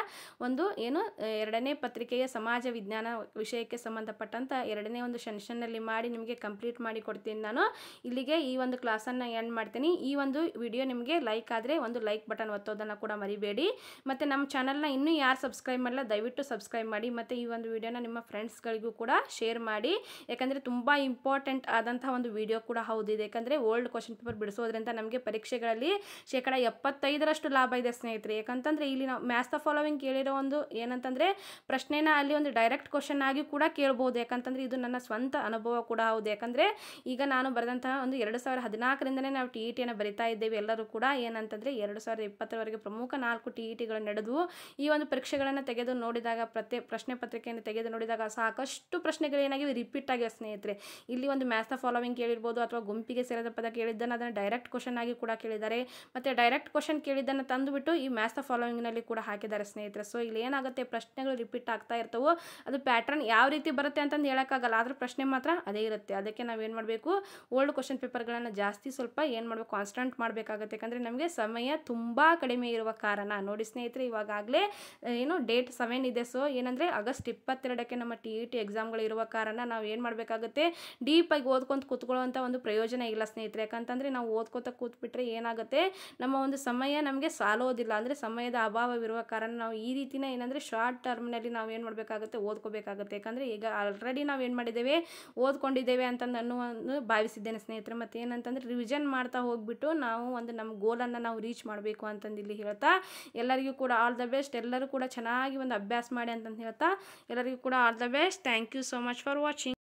ಒಂದು ಏನು ಎರಡನೇ ಪತ್ರಿಕೆಯ ಸಮಾಜ ವಿಜ್ಞಾನ ವಿಷಯಕ್ಕೆ ಸಂಬಂಧಪಟ್ಟಂಥ ಎರಡನೇ ಒಂದು ಸೆನ್ಷನ್ನಲ್ಲಿ ಮಾಡಿ ನಿಮಗೆ ಕಂಪ್ಲೀಟ್ ಮಾಡಿ ಕೊಡ್ತೀನಿ ನಾನು ಇಲ್ಲಿಗೆ ಈ ಒಂದು ಕ್ಲಾಸನ್ನು ಎಂಡ್ ಮಾಡ್ತೀನಿ ಈ ಒಂದು ವಿಡಿಯೋ ನಿಮಗೆ ಲೈಕ್ ಆದರೆ ಒಂದು ಲೈಕ್ ಬಟನ್ ಒತ್ತೋದನ್ನು ಕೂಡ ಮರಿಬೇಡಿ ಮತ್ತು ನಮ್ಮ ಚಾನಲ್ನ ಇನ್ನೂ ಯಾರು ಸಬ್ಸ್ಕ್ರೈಬ್ ಮಾಡಲ್ಲ ದಯವಿಟ್ಟು ಸಬ್ಸ್ಕ್ರೈಬ್ ಮಾಡಿ ಮತ್ತು ಈ ಒಂದು ವಿಡಿಯೋನ ನಿಮ್ಮ ಫ್ರೆಂಡ್ಸ್ಗಳಿಗೂ ಕೂಡ ಶೇರ್ ಮಾಡಿ ಯಾಕಂದರೆ ತುಂಬ ಇಂಪಾರ್ಟೆಂಟ್ ಆದಂಥ ಒಂದು ವಿಡಿಯೋ ಕೂಡ ಹೌದು ಇದೆ ಯಾಕಂದರೆ ಓಲ್ಡ್ ಕ್ವಶನ್ ಪೇಪರ್ ಬಿಡಿಸೋದ್ರಿಂದ ನಮಗೆ ಪರೀಕ್ಷೆಗಳಲ್ಲಿ ಶೇಕಡ ಎಪ್ಪತ್ತೈದರಷ್ಟು ಲಾಭ ಇದೆ ಸ್ನೇಹಿತರೆ ಯಾಕಂತಂದರೆ ಇಲ್ಲಿ ನಾವು ಮ್ಯಾಥ್ಸ್ ದ ಫಾಲೋವಿಂಗ್ ಕೇಳಿರೋ ಒಂದು ಏನಂತಂದರೆ ಪ್ರಶ್ನೆನ ಅಲ್ಲಿ ಒಂದು ಡೈರೆಕ್ಟ್ ಕ್ವಶನ್ ಆಗಿ ಕೂಡ ಕೇಳ್ಬೋದು ಯಾಕಂತಂದರೆ ಇದು ನನ್ನ ಸ್ವಂತ ಅನುಭವ ಕೂಡ ಹೌದು ಯಾಕಂದರೆ ಈಗ ನಾನು ಬರೆದಂತಹ ಒಂದು ಎರಡು ಸಾವಿರ ಹದಿನಾಲ್ಕರಿಂದನೇ ನಾವು ಟಿ ಇ e ಟಿಯನ್ನು ಬರಿತಾ ಇದ್ದೇವೆ ಎಲ್ಲರೂ ಕೂಡ ಏನಂತಂದರೆ ಎರಡು ಸಾವಿರದ ಇಪ್ಪತ್ತರವರೆಗೆ ಪ್ರಮುಖ ನಾಲ್ಕು ಟಿ ಇ e ಟಿಗಳು ನಡೆದು ಈ ಒಂದು ಪರೀಕ್ಷೆಗಳನ್ನು ತೆಗೆದು ನೋಡಿದಾಗ ಪ್ರತಿ ಪ್ರಶ್ನೆ ಪತ್ರಿಕೆಯನ್ನು ತೆಗೆದು ನೋಡಿದಾಗ ಸಾಕಷ್ಟು ಪ್ರಶ್ನೆಗಳೇನಾಗಿವೆ ರಿಪೀಟ್ ಆಗಿವೆ ಸ್ನೇಹಿತರೆ ಇಲ್ಲಿ ಒಂದು ಮ್ಯಾಥ್ಸ್ ದ ಫಾಲೋವಿಂಗ್ ಕೇಳಿರ್ಬೋದು ಅಥವಾ ಗುಂಪಿಗೆ ಸೇರಿದ ಪದ ಕೇಳಿದ್ದನ್ನು ಅದನ್ನು ಡೈರೆಕ್ಟ್ ಕ್ವಶನ್ ಆಗಿ ಕೂಡ ಕೇಳಿದ್ದಾರೆ ಮತ್ತು ಡೈರೆಕ್ಟ್ ಕ್ವಶನ್ ಕೇಳಿದ್ದನ್ನು ತಂದುಬಿಟ್ಟು ಈ ಮ್ಯಾಥ್ಸ್ ದ ಫಾಲೋವಿಂಗ್ನಲ್ಲಿ ಕೂಡ ಹಾಕಿದ್ದಾರೆ ಸ್ನೇಹಿತರೆ ಸೊ ಇಲ್ಲಿ ಏನಾಗುತ್ತೆ ಪ್ರಶ್ನೆಗಳು ರಿಪೀಟ್ ಆಗ್ತಾ ಇರ್ತವೋ ಅದು ಪ್ಯಾಟರ್ನ್ ಯಾವ ರೀತಿ ಬರುತ್ತೆ ಅಂತಂದು ಹೇಳೋಕ್ಕಾಗಲ್ಲ ಆದರೆ ಪ್ರಶ್ನೆ ಮಾತ್ರ ಅದೇ ಇರುತ್ತೆ ಅದಕ್ಕೆ ನಾವು ಏನು ಮಾಡಬೇಕು ಓಲ್ಡ್ ಕ್ವಶನ್ ಪೇಪರ್ಗಳನ್ನು ಜಾಸ್ತಿ ಸ್ವಲ್ಪ ಏನು ಮಾಡಬೇಕು ಕಾನ್ಸ್ಟಂಟ್ ಮಾಡಬೇಕಾಗುತ್ತೆ ಯಾಕಂದರೆ ನಮಗೆ ಸಮಯ ತುಂಬ ಕಡಿಮೆ ಇರುವ ಕಾರಣ ನೋಡಿ ಸ್ನೇಹಿತರೆ ಇವಾಗಲೇ ಏನು ಡೇಟ್ ಸೆವೆನ್ ಇದೆ ಸೊ ಏನಂದರೆ ಆಗಸ್ಟ್ ಇಪ್ಪತ್ತೆರಡಕ್ಕೆ ನಮ್ಮ ಟಿ ಇ ಟಿ ಎಕ್ಸಾಮ್ಗಳು ಇರುವ ಕಾರಣ ನಾವು ಏನು ಮಾಡಬೇಕಾಗುತ್ತೆ ಡೀಪಾಗಿ ಓದ್ಕೊಂಡು ಕೂತ್ಕೊಳ್ಳುವಂಥ ಒಂದು ಪ್ರಯೋಜನ ಪ್ರಯೋಜನ ಇಲ್ಲ ಸ್ನೇಹಿತರೆ ಯಾಕಂತಂದರೆ ನಾವು ಓದ್ಕೋತಾ ಕೂತ್ಬಿಟ್ರೆ ಏನಾಗುತ್ತೆ ನಮ್ಮ ಒಂದು ಸಮಯ ನಮಗೆ ಸಾಲೋದಿಲ್ಲ ಅಂದರೆ ಸಮಯದ ಅಭಾವವಿರುವ ಕಾರಣ ನಾವು ಈ ರೀತಿನ ಏನಂದರೆ ಶಾರ್ಟ್ ಟರ್ಮ್ನಲ್ಲಿ ನಾವು ಏನು ಮಾಡಬೇಕಾಗುತ್ತೆ ಓದ್ಕೋಬೇಕಾಗುತ್ತೆ ಯಾಕಂದರೆ ಈಗ ಆಲ್ರೆಡಿ ನಾವು ಏನು ಮಾಡಿದ್ದೇವೆ ಓದ್ಕೊಂಡಿದ್ದೇವೆ ಅಂತಂದು ಒಂದು ಭಾವಿಸಿದ್ದೇನೆ ಸ್ನೇಹಿತರೆ ಮತ್ತು ಏನಂತಂದರೆ ರಿವಿಷನ್ ಮಾಡ್ತಾ ಹೋಗ್ಬಿಟ್ಟು ನಾವು ಒಂದು ನಮ್ಮ ಗೋಲನ್ನು ನಾವು ರೀಚ್ ಮಾಡಬೇಕು ಅಂತಂದು ಇಲ್ಲಿ ಹೇಳ್ತಾ ಎಲ್ಲರಿಗೂ ಕೂಡ ಆಲ್ ದ ಬೆಸ್ಟ್ ಎಲ್ಲರೂ ಕೂಡ ಚೆನ್ನಾಗಿ ಒಂದು ಅಭ್ಯಾಸ ಮಾಡಿ ಅಂತಂದು ಹೇಳ್ತಾ ಎಲ್ಲರಿಗೂ ಕೂಡ all the best thank you so much for watching